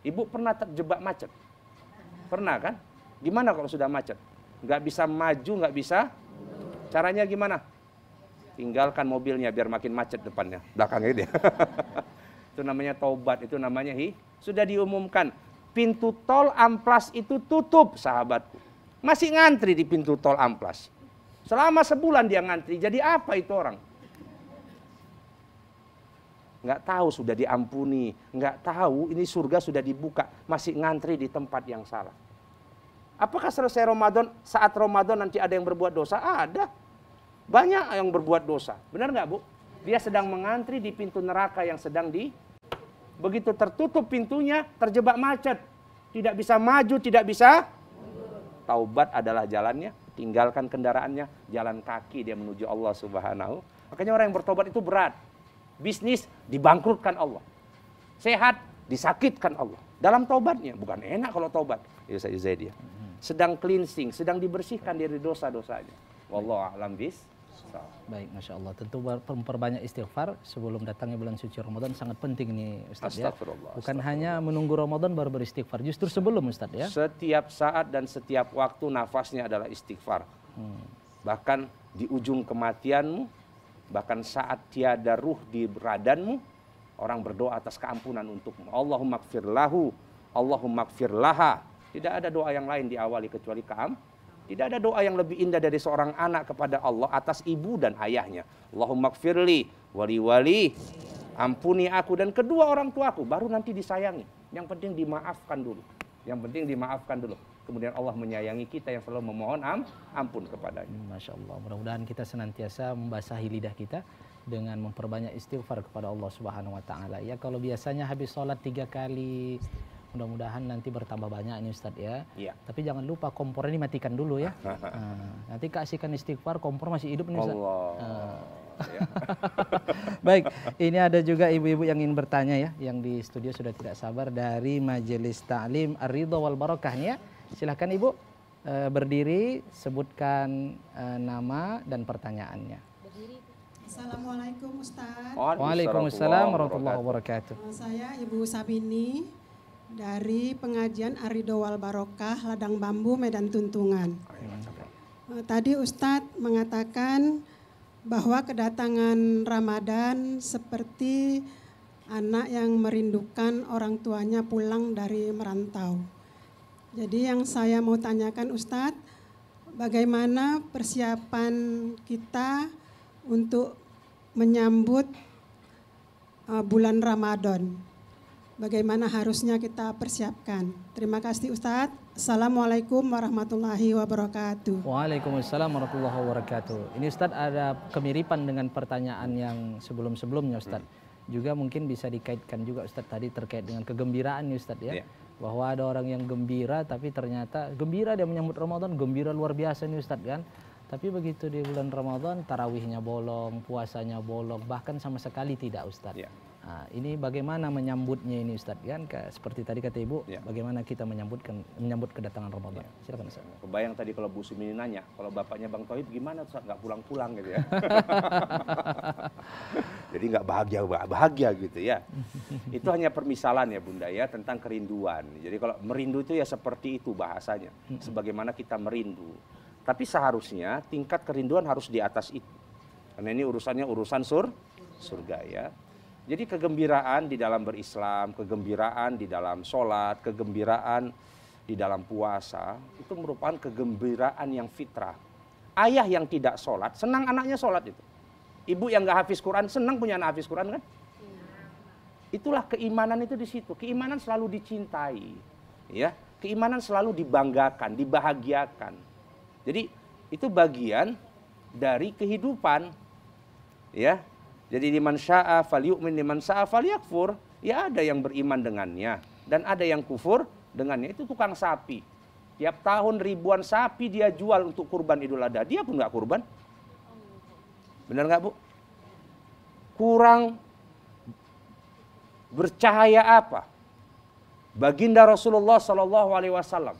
Ibu pernah terjebak macet? Pernah kan? Gimana kalau sudah macet? Nggak bisa maju, nggak bisa? Caranya gimana? Tinggalkan mobilnya biar makin macet depannya, belakangnya dia. itu namanya taubat, itu namanya hi. Sudah diumumkan, pintu tol Amplas itu tutup sahabatku. Masih ngantri di pintu tol Amplas. Selama sebulan dia ngantri. Jadi apa itu orang? Nggak tahu sudah diampuni. Nggak tahu ini surga sudah dibuka. Masih ngantri di tempat yang salah. Apakah selesai Ramadan, saat Ramadan nanti ada yang berbuat dosa? Ada. Banyak yang berbuat dosa. Benar nggak Bu? Dia sedang mengantri di pintu neraka yang sedang di Begitu tertutup pintunya, terjebak macet. Tidak bisa maju, tidak bisa. Taubat adalah jalannya, tinggalkan kendaraannya, jalan kaki dia menuju Allah Subhanahu. Makanya orang yang bertobat itu berat. Bisnis dibangkrutkan Allah. Sehat disakitkan Allah. Dalam taubatnya, bukan enak kalau taubat. Ya, itu ya. hmm. Sedang cleansing, sedang dibersihkan dari dosa-dosanya. Wallahu a'lam bis. Baik, Masya Allah. Tentu memperbanyak istighfar sebelum datangnya bulan suci Ramadan sangat penting nih Ustaz ya. Bukan hanya menunggu Ramadan baru beristighfar, justru sebelum Ustaz ya. Setiap saat dan setiap waktu nafasnya adalah istighfar. Hmm. Bahkan di ujung kematianmu, bahkan saat tiada ruh di radanmu orang berdoa atas keampunan untukmu. Allahumma gfirlahu, Allahumma Tidak ada doa yang lain diawali kecuali keampunan tidak ada doa yang lebih indah dari seorang anak kepada Allah atas ibu dan ayahnya. Allahumma kfirli wali wali ampuni aku dan kedua orang tuaku baru nanti disayangi. Yang penting dimaafkan dulu. Yang penting dimaafkan dulu. Kemudian Allah menyayangi kita yang selalu memohon am, ampun kepadanya. Masya Allah. Mudah-mudahan kita senantiasa membasahi lidah kita dengan memperbanyak istighfar kepada Allah Subhanahu Wa Taala. Ya kalau biasanya habis sholat tiga kali, mudah-mudahan nanti bertambah banyak ini Ustadz ya. ya. Tapi jangan lupa kompor ini matikan dulu ya. nah, nanti kasihkan istighfar kompor masih hidup nih Ustadz. Allah. Nah. Ya. Baik, ini ada juga ibu-ibu yang ingin bertanya ya, yang di studio sudah tidak sabar dari Majelis Ta'lim Ar-Ridho wal Barokah ya. Silahkan Ibu eh, berdiri, sebutkan eh, nama dan pertanyaannya. Assalamualaikum Ustaz. Waalaikumsalam warahmatullahi wabarakatuh. Saya Ibu Sabini dari pengajian Aridowal Barokah Ladang Bambu Medan Tuntungan. Ya. Eh, tadi Ustadz mengatakan bahwa kedatangan Ramadan seperti anak yang merindukan orang tuanya pulang dari merantau. Jadi yang saya mau tanyakan Ustadz, bagaimana persiapan kita untuk menyambut eh, bulan Ramadan? bagaimana harusnya kita persiapkan. Terima kasih Ustadz. Assalamualaikum warahmatullahi wabarakatuh. Waalaikumsalam warahmatullahi wabarakatuh. Ini Ustadz ada kemiripan dengan pertanyaan yang sebelum-sebelumnya iya. Ustadz. Juga mungkin bisa dikaitkan juga Ustadz tadi terkait dengan kegembiraan Ustadz ya. Yeah. Bahwa ada orang yang gembira tapi ternyata gembira dia menyambut Ramadan, gembira luar biasa nih Ustadz kan. Tapi begitu di bulan Ramadan, tarawihnya bolong, puasanya bolong, bahkan sama sekali tidak Ustadz. Yeah. Nah, ini bagaimana menyambutnya ini Ustadz kan seperti tadi kata Ibu, ya. bagaimana kita menyambutkan menyambut kedatangan Ramadan. Ya. Silakan Ustaz. Kebayang tadi kalau Bu Sumini nanya, kalau bapaknya Bang Toib gimana Ustaz nggak pulang-pulang gitu ya. Jadi nggak bahagia bahagia gitu ya. itu hanya permisalan ya Bunda ya tentang kerinduan. Jadi kalau merindu itu ya seperti itu bahasanya. Sebagaimana kita merindu. Tapi seharusnya tingkat kerinduan harus di atas itu. Karena ini urusannya urusan sur surga ya. Jadi kegembiraan di dalam berislam, kegembiraan di dalam sholat, kegembiraan di dalam puasa, itu merupakan kegembiraan yang fitrah. Ayah yang tidak sholat, senang anaknya sholat itu. Ibu yang nggak hafiz Quran, senang punya anak hafiz Quran kan? Itulah keimanan itu di situ. Keimanan selalu dicintai. ya Keimanan selalu dibanggakan, dibahagiakan. Jadi itu bagian dari kehidupan. ya jadi liman sya'a di liman sya'a yakfur. Ya ada yang beriman dengannya dan ada yang kufur dengannya. Itu tukang sapi. Tiap tahun ribuan sapi dia jual untuk kurban Idul Adha. Dia pun gak kurban. Benar nggak bu? Kurang bercahaya apa? Baginda Rasulullah Sallallahu Alaihi Wasallam.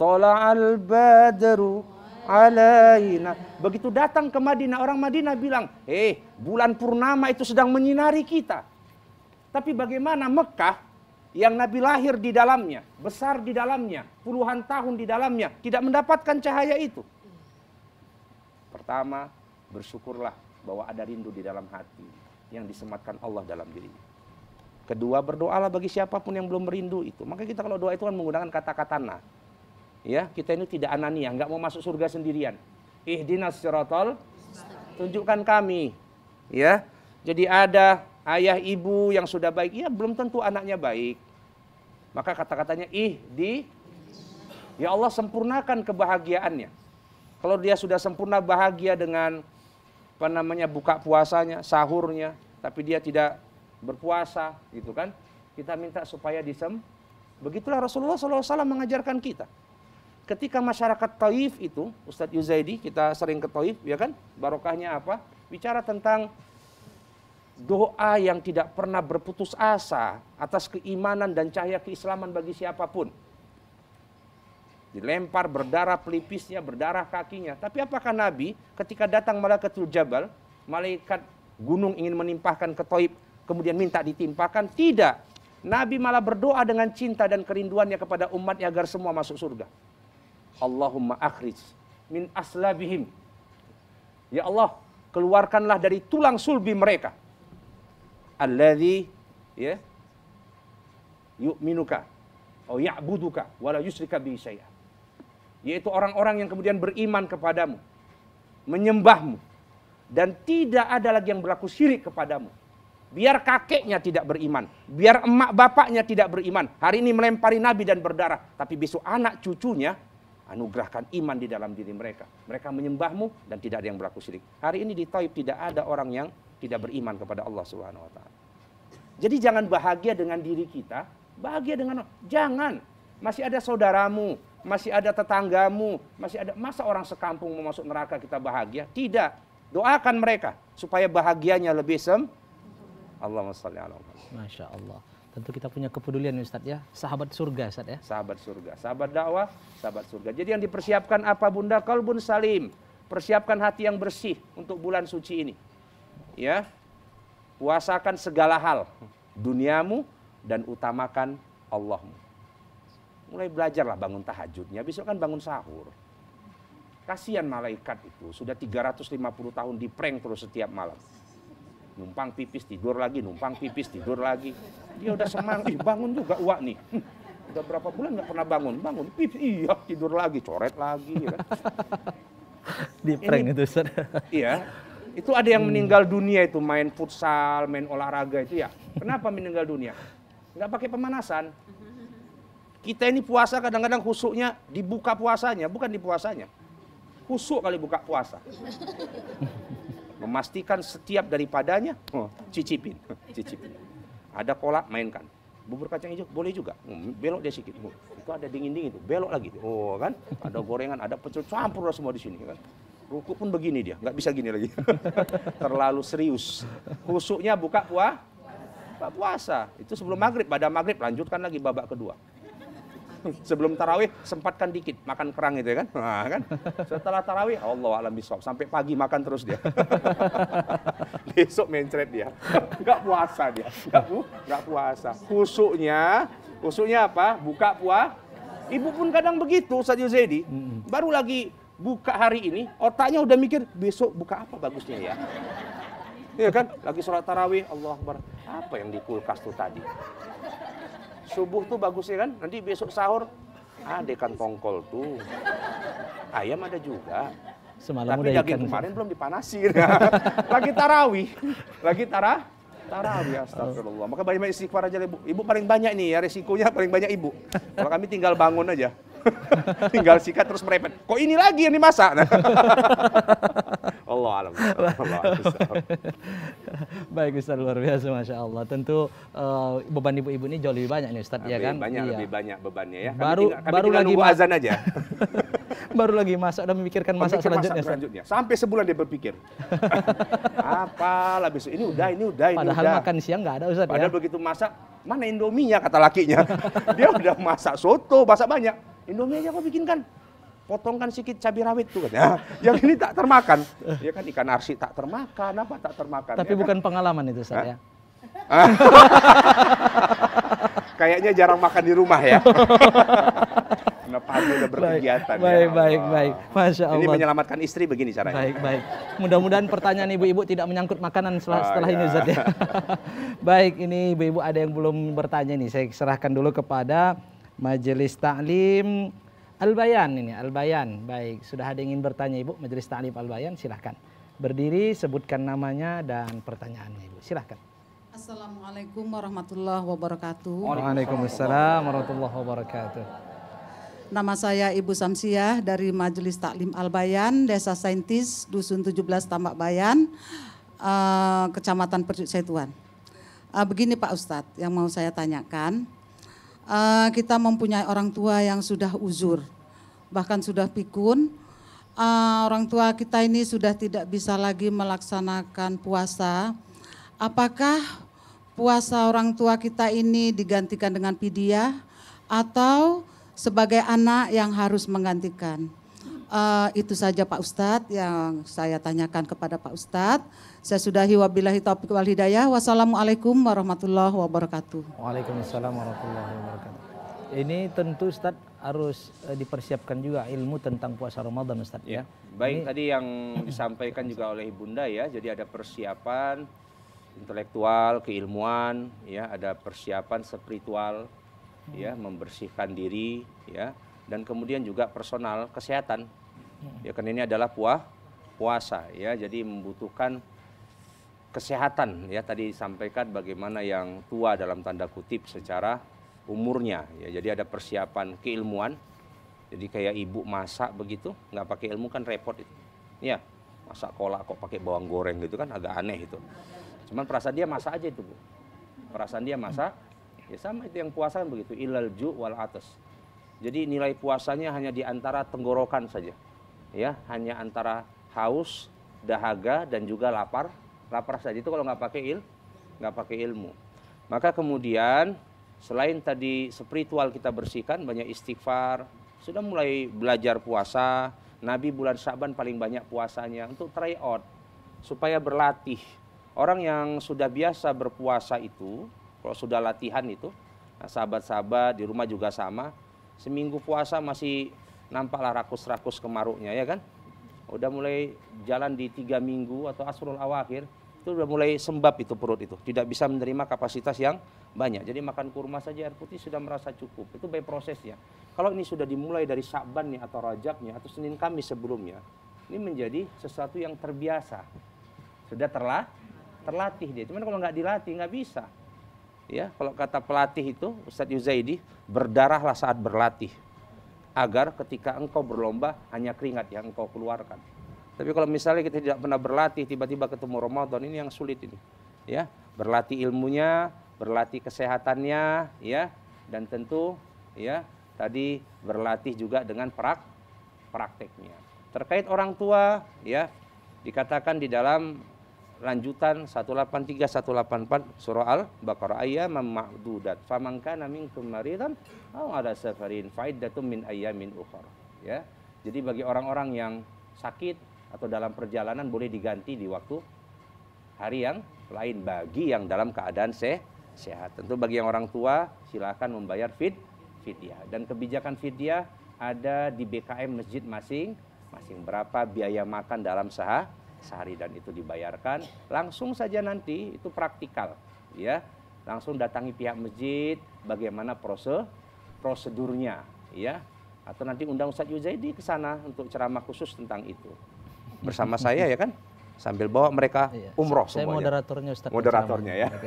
Tola al badru alaina. Begitu datang ke Madinah, orang Madinah bilang, "Eh, bulan purnama itu sedang menyinari kita." Tapi bagaimana Mekah yang Nabi lahir di dalamnya, besar di dalamnya, puluhan tahun di dalamnya, tidak mendapatkan cahaya itu? Pertama, bersyukurlah bahwa ada rindu di dalam hati yang disematkan Allah dalam dirinya. Kedua, berdoalah bagi siapapun yang belum merindu itu. Maka kita kalau doa itu kan menggunakan kata-kata nah. Ya, kita ini tidak anania, nggak mau masuk surga sendirian. dinas cerotol, tunjukkan kami. Ya. Jadi ada ayah ibu yang sudah baik, ya belum tentu anaknya baik. Maka kata-katanya ih di Ya Allah sempurnakan kebahagiaannya. Kalau dia sudah sempurna bahagia dengan apa namanya buka puasanya, sahurnya, tapi dia tidak berpuasa, gitu kan? Kita minta supaya disem. Begitulah Rasulullah SAW mengajarkan kita ketika masyarakat Taif itu, Ustadz Yuzaidi, kita sering ke Taif, ya kan? Barokahnya apa? Bicara tentang doa yang tidak pernah berputus asa atas keimanan dan cahaya keislaman bagi siapapun. Dilempar berdarah pelipisnya, berdarah kakinya. Tapi apakah Nabi ketika datang malah Malaikatul Jabal, malaikat gunung ingin menimpahkan ke Taif, kemudian minta ditimpahkan? Tidak. Nabi malah berdoa dengan cinta dan kerinduannya kepada umatnya agar semua masuk surga. Allahumma akhrij min aslabihim. Ya Allah, keluarkanlah dari tulang sulbi mereka. Alladhi ya yu'minuka atau ya'buduka wala yusrika bi syai'a. Yaitu orang-orang yang kemudian beriman kepadamu, menyembahmu dan tidak ada lagi yang berlaku syirik kepadamu. Biar kakeknya tidak beriman, biar emak bapaknya tidak beriman. Hari ini melempari nabi dan berdarah, tapi besok anak cucunya anugerahkan iman di dalam diri mereka. Mereka menyembahmu dan tidak ada yang berlaku syirik. Hari ini di Taib tidak ada orang yang tidak beriman kepada Allah Subhanahu wa taala. Jadi jangan bahagia dengan diri kita, bahagia dengan jangan. Masih ada saudaramu, masih ada tetanggamu, masih ada masa orang sekampung mau masuk neraka kita bahagia? Tidak. Doakan mereka supaya bahagianya lebih sem. Allahumma shalli ala Masya Allah. Tentu kita punya kepedulian Ustaz ya, sahabat surga Ustaz ya. Sahabat surga, sahabat dakwah, sahabat surga. Jadi yang dipersiapkan apa Bunda? Kalbun salim. Persiapkan hati yang bersih untuk bulan suci ini. Ya. Puasakan segala hal, duniamu dan utamakan Allahmu. Mulai belajarlah bangun tahajudnya, besok kan bangun sahur. Kasihan malaikat itu, sudah 350 tahun di prank terus setiap malam numpang pipis tidur lagi, numpang pipis tidur lagi. Dia udah semangat, Ih, bangun juga uak nih. Hm, udah berapa bulan nggak pernah bangun, bangun pipis, iya tidur lagi, coret lagi. Ya. Kan? Di prank itu, Ustaz. Iya, itu ada yang meninggal dunia itu main futsal, main olahraga itu ya. Kenapa meninggal dunia? Nggak pakai pemanasan. Kita ini puasa kadang-kadang khusuknya dibuka puasanya, bukan di puasanya. Khusuk kali buka puasa memastikan setiap daripadanya oh, cicipin, cicipin. Ada kolak mainkan. Bubur kacang hijau boleh juga. Hmm, belok dia sedikit. Oh, itu ada dingin-dingin itu. Belok lagi. Oh, kan? Ada gorengan, ada pecel campur semua di sini kan. Ruku pun begini dia, nggak bisa gini lagi. Terlalu serius. Khusuknya buka puah, puasa. Itu sebelum maghrib, pada maghrib lanjutkan lagi babak kedua. sebelum tarawih sempatkan dikit makan kerang itu ya kan. Nah, kan? Setelah tarawih Allah alam bisawab sampai pagi makan terus dia. Besok mencret dia. nggak puasa dia. nggak pu nggak puasa. Khusuknya, khusuknya apa? Buka puah. Ibu pun kadang begitu Ustaz Yuzaidi. Baru lagi buka hari ini, otaknya udah mikir besok buka apa bagusnya ya. Iya kan? Lagi sholat tarawih, Allah Akbar. Apa yang di kulkas tuh tadi? Subuh tuh bagus ya kan? Nanti besok sahur ada ah, ikan tongkol tuh. Ayam ada juga. Semalam Tapi udah kemarin belum dipanasin. lagi tarawih. Lagi tarah Tarawih, astagfirullah. Maka banyak istighfar aja ibu. Ibu paling banyak nih ya, resikonya paling banyak ibu. Kalau kami tinggal bangun aja. Tinggal sikat terus merepet. Kok ini lagi yang dimasak? Nah. Allah alam. Baik Ustaz luar biasa Masya Allah. Tentu uh, beban ibu-ibu ini jauh lebih banyak nih Ustaz ya lebih ya kan? Banyak, iya. lebih banyak bebannya ya. Kami baru tinggal, baru lagi azan aja. baru lagi masak dan memikirkan masak selanjutnya. Masak selanjutnya. Sampai sebulan dia berpikir. Apalah besok ini udah, ini udah, ini Padahal udah. makan siang nggak ada Ustaz ya? Padahal ya? begitu masak, mana indominya kata lakinya. dia udah masak soto, masak banyak Indomie aja kok bikinkan potongkan sedikit cabai rawit tuh katanya. yang ini tak termakan. Ya kan ikan arsi tak termakan, apa tak termakan. Tapi ya kan? bukan kan? pengalaman itu saya. Kayaknya jarang makan di rumah ya. Kenapa pagi udah berkegiatan. Baik, ya. baik, baik. Masya Allah. Ini menyelamatkan istri begini caranya. Baik, baik. Mudah-mudahan pertanyaan ibu-ibu tidak menyangkut makanan setelah, ah, setelah ya. ini iya. Ustaz ya. baik, ini ibu-ibu ada yang belum bertanya nih. Saya serahkan dulu kepada Majelis Taklim Al-Bayan ini, Al-Bayan. Baik, sudah ada yang ingin bertanya Ibu Majelis Taklim Al-Bayan, silahkan. Berdiri, sebutkan namanya dan pertanyaannya Ibu, silahkan. Assalamualaikum warahmatullahi wabarakatuh. Waalaikumsalam warahmatullahi wabarakatuh. Nama saya Ibu Samsiah dari Majelis Taklim Al-Bayan, Desa Saintis, Dusun 17 Tambak Bayan, eh, Kecamatan Percut Setuan. Eh, begini Pak Ustadz, yang mau saya tanyakan, uh, kita mempunyai orang tua yang sudah uzur, bahkan sudah pikun. Uh, orang tua kita ini sudah tidak bisa lagi melaksanakan puasa. Apakah puasa orang tua kita ini digantikan dengan pidia atau sebagai anak yang harus menggantikan? uh, itu saja Pak Ustadz yang saya tanyakan kepada Pak Ustadz. Saya sudahi wabillahi taufiq wal hidayah. Wassalamualaikum warahmatullahi wabarakatuh. Waalaikumsalam warahmatullahi wabarakatuh. Ini tentu Ustadz harus eh, dipersiapkan juga ilmu tentang puasa Ramadan Ustadz. Ya. ya. Baik, Ini... tadi yang disampaikan juga oleh Bunda ya, jadi ada persiapan intelektual, keilmuan, ya, ada persiapan spiritual, ya, membersihkan diri, ya, dan kemudian juga personal kesehatan. Hmm. Ya kan ini adalah puah puasa ya, jadi membutuhkan kesehatan ya tadi sampaikan bagaimana yang tua dalam tanda kutip secara umurnya ya. Jadi ada persiapan keilmuan. Jadi kayak ibu masak begitu, nggak pakai ilmu kan repot itu. Ya, masak kolak kok pakai bawang goreng gitu kan agak aneh itu. Cuman perasaan dia masak aja itu, Bu. Perasaan dia masak, ya sama itu yang puasa kan begitu, ilal ju wal atas. Jadi nilai puasanya hanya di antara tenggorokan saja. Ya, hanya antara haus, dahaga dan juga lapar. Lapar saja itu kalau nggak pakai il, nggak pakai ilmu. Maka kemudian selain tadi spiritual kita bersihkan banyak istighfar, sudah mulai belajar puasa. Nabi bulan Syaban paling banyak puasanya untuk try out supaya berlatih. Orang yang sudah biasa berpuasa itu, kalau sudah latihan itu, nah sahabat-sahabat di rumah juga sama, seminggu puasa masih nampaklah rakus-rakus kemaruknya ya kan udah mulai jalan di tiga minggu atau asrul awakhir itu udah mulai sembab itu perut itu tidak bisa menerima kapasitas yang banyak jadi makan kurma saja air putih sudah merasa cukup itu by prosesnya kalau ini sudah dimulai dari Sa'ban nih atau Rajabnya atau Senin Kamis sebelumnya ini menjadi sesuatu yang terbiasa sudah terlah terlatih dia cuman kalau nggak dilatih nggak bisa ya kalau kata pelatih itu Ustadz Yuzaidi berdarahlah saat berlatih agar ketika engkau berlomba hanya keringat yang engkau keluarkan. Tapi kalau misalnya kita tidak pernah berlatih tiba-tiba ketemu Ramadan ini yang sulit ini. Ya, berlatih ilmunya, berlatih kesehatannya ya dan tentu ya tadi berlatih juga dengan prak prakteknya. Terkait orang tua ya dikatakan di dalam lanjutan 183 184 surah Al-Baqarah ayat ma'dudat faman kana minkum maridan aw ada safarin faidatum min min ukhra ya jadi bagi orang-orang yang sakit atau dalam perjalanan boleh diganti di waktu hari yang lain bagi yang dalam keadaan se sehat tentu bagi yang orang tua silakan membayar fit fidyah dan kebijakan fidyah ada di BKM masjid masing masing berapa biaya makan dalam sehari sehari dan itu dibayarkan langsung saja nanti itu praktikal ya langsung datangi pihak masjid bagaimana proses prosedurnya ya atau nanti undang Ustaz Yuzaidi ke sana untuk ceramah khusus tentang itu bersama saya ya kan sambil bawa mereka iya. umroh semuanya. Saya moderatornya Ustaz. Moderatornya ya. Baik,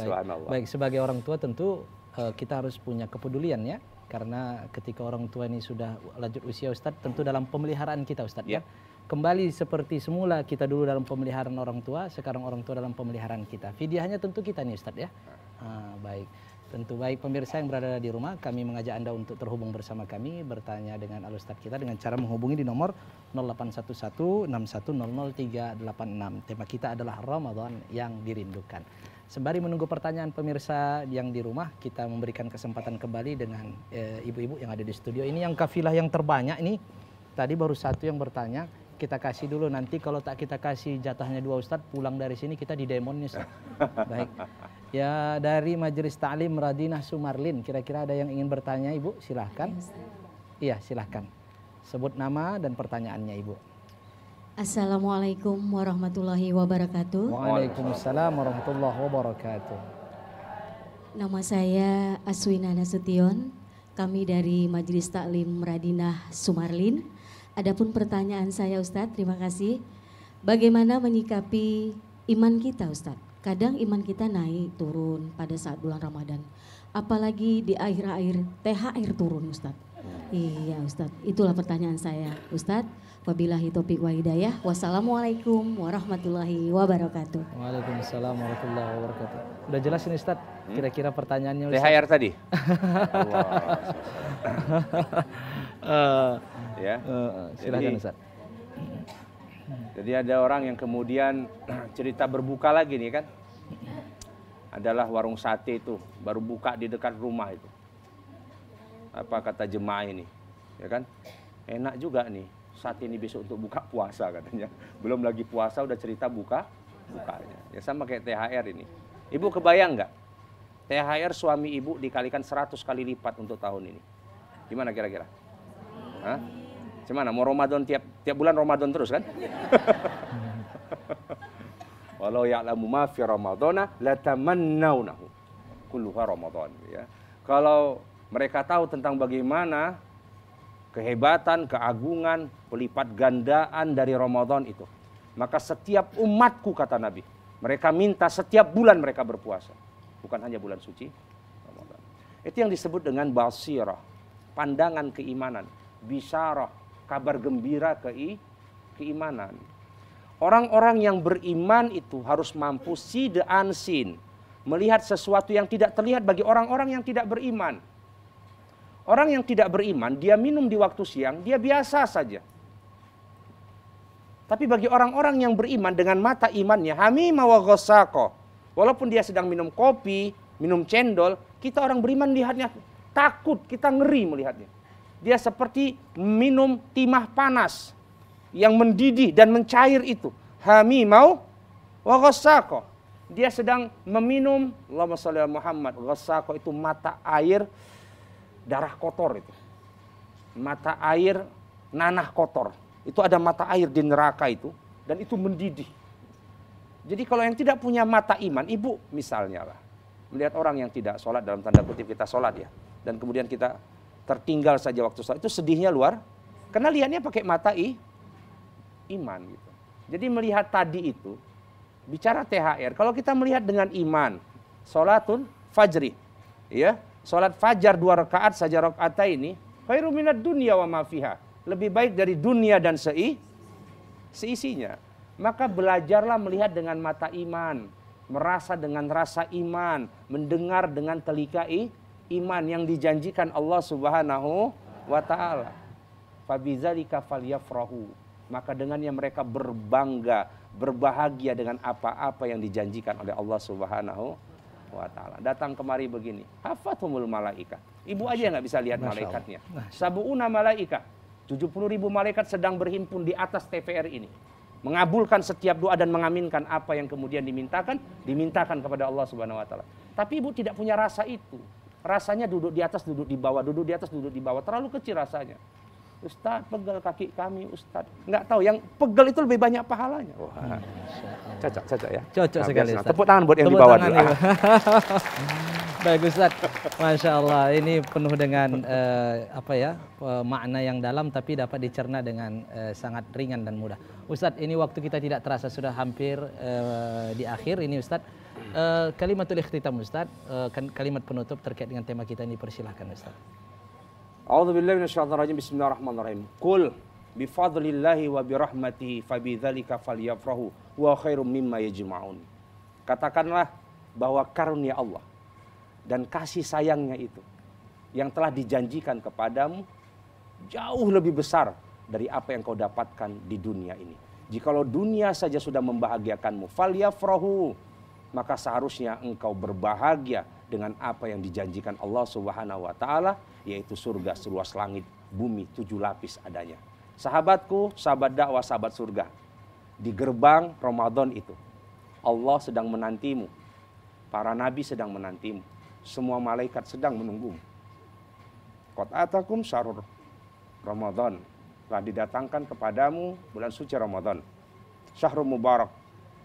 Baik, subhanallah. Baik, sebagai orang tua tentu eh, kita harus punya kepedulian ya. Karena ketika orang tua ini sudah lanjut usia Ustaz, tentu dalam pemeliharaan kita Ustaz ya. ya kembali seperti semula kita dulu dalam pemeliharaan orang tua, sekarang orang tua dalam pemeliharaan kita. Fidyahnya tentu kita nih Ustadz ya. Ah, baik. Tentu baik pemirsa yang berada di rumah, kami mengajak Anda untuk terhubung bersama kami, bertanya dengan Alustad kita dengan cara menghubungi di nomor 0811 Tema kita adalah Ramadan yang dirindukan. Sembari menunggu pertanyaan pemirsa yang di rumah, kita memberikan kesempatan kembali dengan eh, ibu-ibu e, yang ada di studio. Ini yang kafilah yang terbanyak ini, tadi baru satu yang bertanya, kita kasih dulu nanti kalau tak kita kasih jatahnya dua ustadz pulang dari sini kita di demonis baik ya dari Majelis taklim Radinah Sumarlin kira-kira ada yang ingin bertanya Ibu silahkan iya silahkan sebut nama dan pertanyaannya Ibu Assalamualaikum warahmatullahi wabarakatuh Waalaikumsalam warahmatullahi wabarakatuh Nama saya Aswina Nasution kami dari Majelis Taklim Radinah Sumarlin Adapun pertanyaan saya Ustadz, terima kasih. Bagaimana menyikapi iman kita Ustadz? Kadang iman kita naik turun pada saat bulan Ramadan. Apalagi di akhir-akhir THR turun Ustadz. Iya Ustadz, itulah pertanyaan saya Ustadz. Wabillahi topik wa hidayah. Wassalamualaikum warahmatullahi wabarakatuh. Waalaikumsalam warahmatullahi wabarakatuh. Udah jelas ini Ustaz? Hmm? Kira-kira pertanyaannya Ustaz? THR tadi. ya. Uh, silakan Ustaz. Jadi ada orang yang kemudian cerita berbuka lagi nih kan. Adalah warung sate itu baru buka di dekat rumah itu. Apa kata jemaah ini? Ya kan? Enak juga nih. Sate ini besok untuk buka puasa katanya. Belum lagi puasa udah cerita buka bukanya. Ya sama kayak THR ini. Ibu kebayang nggak? THR suami ibu dikalikan 100 kali lipat untuk tahun ini. Gimana kira-kira? Gimana? Mau Ramadan tiap tiap bulan Ramadan terus kan? Walau ya'lamu ma fi Ramadana latamannawnahu. Kulluha Ramadan ya. Kalau mereka tahu tentang bagaimana kehebatan, keagungan, pelipat gandaan dari Ramadan itu. Maka setiap umatku kata Nabi, mereka minta setiap bulan mereka berpuasa. Bukan hanya bulan suci Ramadan. Itu yang disebut dengan basirah, pandangan keimanan, bisarah, kabar gembira ke keimanan. Orang-orang yang beriman itu harus mampu see the unseen, melihat sesuatu yang tidak terlihat bagi orang-orang yang tidak beriman. Orang yang tidak beriman, dia minum di waktu siang, dia biasa saja. Tapi bagi orang-orang yang beriman dengan mata imannya, hami mawagosako. Walaupun dia sedang minum kopi, minum cendol, kita orang beriman lihatnya takut, kita ngeri melihatnya dia seperti minum timah panas yang mendidih dan mencair itu. Hamimau wa ghassaqo. Dia sedang meminum Allahumma shalli Muhammad. Ghassaqo itu mata air darah kotor itu. Mata air nanah kotor. Itu ada mata air di neraka itu dan itu mendidih. Jadi kalau yang tidak punya mata iman, ibu misalnya lah, melihat orang yang tidak sholat dalam tanda kutip kita sholat ya, dan kemudian kita tertinggal saja waktu sholat itu sedihnya luar karena lihatnya pakai mata i, iman gitu. Jadi melihat tadi itu bicara THR. Kalau kita melihat dengan iman, sholatun fajri, ya sholat fajar dua rakaat saja rakaat ini khairu minat dunia wa mafiha lebih baik dari dunia dan sei seisinya. Maka belajarlah melihat dengan mata iman, merasa dengan rasa iman, mendengar dengan telinga i, iman yang dijanjikan Allah Subhanahu wa taala. Fabizalika falyafrahu. Maka dengannya mereka berbangga, berbahagia dengan apa-apa yang dijanjikan oleh Allah Subhanahu wa taala. Datang kemari begini, hafathumul malaikat. Ibu aja nggak bisa lihat malaikatnya. Sabuuna malaikat. 70 ribu malaikat sedang berhimpun di atas TVR ini. Mengabulkan setiap doa dan mengaminkan apa yang kemudian dimintakan, dimintakan kepada Allah Subhanahu wa taala. Tapi ibu tidak punya rasa itu. Rasanya duduk di atas, duduk di bawah, duduk di atas, duduk di bawah. Terlalu kecil rasanya. Ustadz pegel kaki kami Ustadz Nggak tahu yang pegel itu lebih banyak pahalanya Wah. Cocok, cocok ya Cocok nah, sekali Ustadz. Tepuk tangan buat yang Tepuk di bawah tangan, dulu. Baik Ustad, Masya Allah ini penuh dengan uh, apa ya uh, makna yang dalam tapi dapat dicerna dengan uh, sangat ringan dan mudah Ustadz ini waktu kita tidak terasa sudah hampir uh, di akhir ini Ustadz Kalimat eh, kalimatul ikhtitam Ustaz, uh, kalimat penutup terkait dengan tema kita ini persilahkan Ustaz. A'udzu billahi minasyaitonir rajim. Bismillahirrahmanirrahim. Qul fadlillahi wa bi dzalika falyafrahu wa khairum mimma yajma'un. Katakanlah bahwa karunia Allah dan kasih sayangnya itu yang telah dijanjikan kepadamu jauh lebih besar dari apa yang kau dapatkan di dunia ini. Jikalau dunia saja sudah membahagiakanmu, falyafrahu maka seharusnya engkau berbahagia dengan apa yang dijanjikan Allah Subhanahu wa taala yaitu surga seluas langit, bumi tujuh lapis adanya. Sahabatku, sahabat dakwah, sahabat surga. Di gerbang Ramadan itu Allah sedang menantimu. Para nabi sedang menantimu. Semua malaikat sedang menunggumu. Qad atakum syarur Ramadan telah didatangkan kepadamu bulan suci Ramadan. Syahrul Mubarak,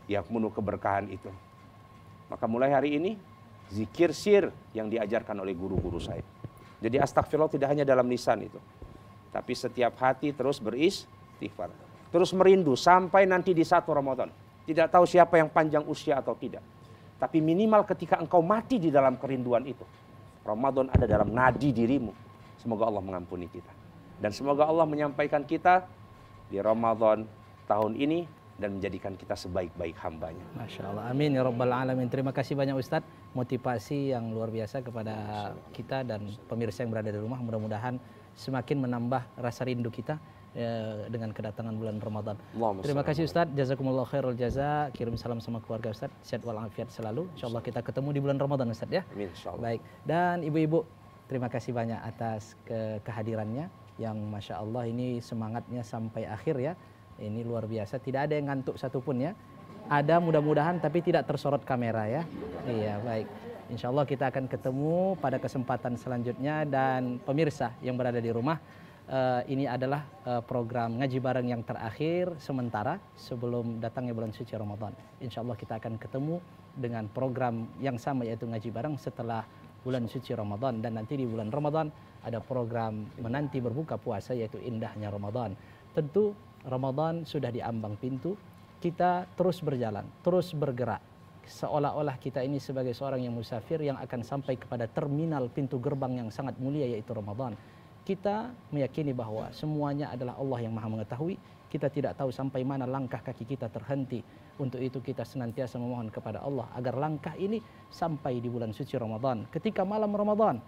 yakmunu keberkahan itu. Maka mulai hari ini zikir sir yang diajarkan oleh guru-guru saya. Jadi astagfirullah tidak hanya dalam nisan itu. Tapi setiap hati terus beristighfar. Terus merindu sampai nanti di satu Ramadan. Tidak tahu siapa yang panjang usia atau tidak. Tapi minimal ketika engkau mati di dalam kerinduan itu. Ramadan ada dalam nadi dirimu. Semoga Allah mengampuni kita. Dan semoga Allah menyampaikan kita di Ramadan tahun ini dan menjadikan kita sebaik-baik hambanya. Masya Allah. Amin ya Rabbal Alamin. Terima kasih banyak Ustadz. Motivasi yang luar biasa kepada kita dan pemirsa yang berada di rumah. Mudah-mudahan semakin menambah rasa rindu kita ya, dengan kedatangan bulan Ramadan. Terima kasih Ustadz. Jazakumullah khairul jaza. Kirim salam sama keluarga Ustadz. Sehat walafiat selalu. Insya Allah kita ketemu di bulan Ramadan Ustadz ya. Amin. Insya Allah. Baik. Dan ibu-ibu terima kasih banyak atas ke eh, kehadirannya yang Masya Allah ini semangatnya sampai akhir ya. Ini luar biasa, tidak ada yang ngantuk satupun ya. Ada mudah-mudahan tapi tidak tersorot kamera ya. Iya, baik. Insya Allah kita akan ketemu pada kesempatan selanjutnya dan pemirsa yang berada di rumah. Uh, ini adalah uh, program ngaji bareng yang terakhir sementara sebelum datangnya bulan suci Ramadan. Insya Allah kita akan ketemu dengan program yang sama yaitu ngaji bareng setelah bulan suci Ramadan dan nanti di bulan Ramadan ada program menanti berbuka puasa yaitu indahnya Ramadan. Tentu Ramadan sudah diambang pintu, kita terus berjalan, terus bergerak. Seolah-olah kita ini sebagai seorang yang musafir yang akan sampai kepada terminal pintu gerbang yang sangat mulia yaitu Ramadan. Kita meyakini bahwa semuanya adalah Allah yang maha mengetahui. Kita tidak tahu sampai mana langkah kaki kita terhenti. Untuk itu kita senantiasa memohon kepada Allah agar langkah ini sampai di bulan suci Ramadan. Ketika malam Ramadan,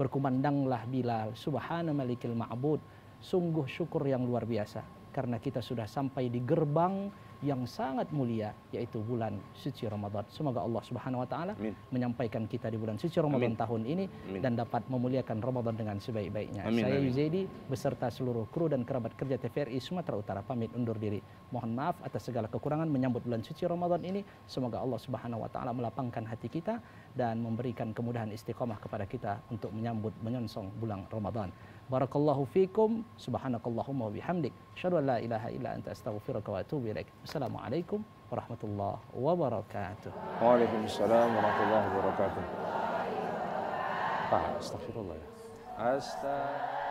berkumandanglah bila subhana malikil ma'bud. Sungguh syukur yang luar biasa karena kita sudah sampai di gerbang yang sangat mulia yaitu bulan suci Ramadan. Semoga Allah Subhanahu wa taala menyampaikan kita di bulan suci Ramadan amin. tahun ini amin. dan dapat memuliakan Ramadan dengan sebaik-baiknya. Saya Yuzedi beserta seluruh kru dan kerabat kerja TVRI Sumatera Utara pamit undur diri. Mohon maaf atas segala kekurangan menyambut bulan suci Ramadan ini. Semoga Allah Subhanahu wa taala melapangkan hati kita dan memberikan kemudahan istiqomah kepada kita untuk menyambut menyongsong bulan Ramadan. Barakallahu fikum, subhanakallahumma wabihamdik. Asyadu an la ilaha illa anta astaghfiraka wa atubu ilaik. Assalamualaikum warahmatullahi wabarakatuh. Waalaikumsalam warahmatullahi wabarakatuh. Pak, astagfirullah ya. Astagfirullah.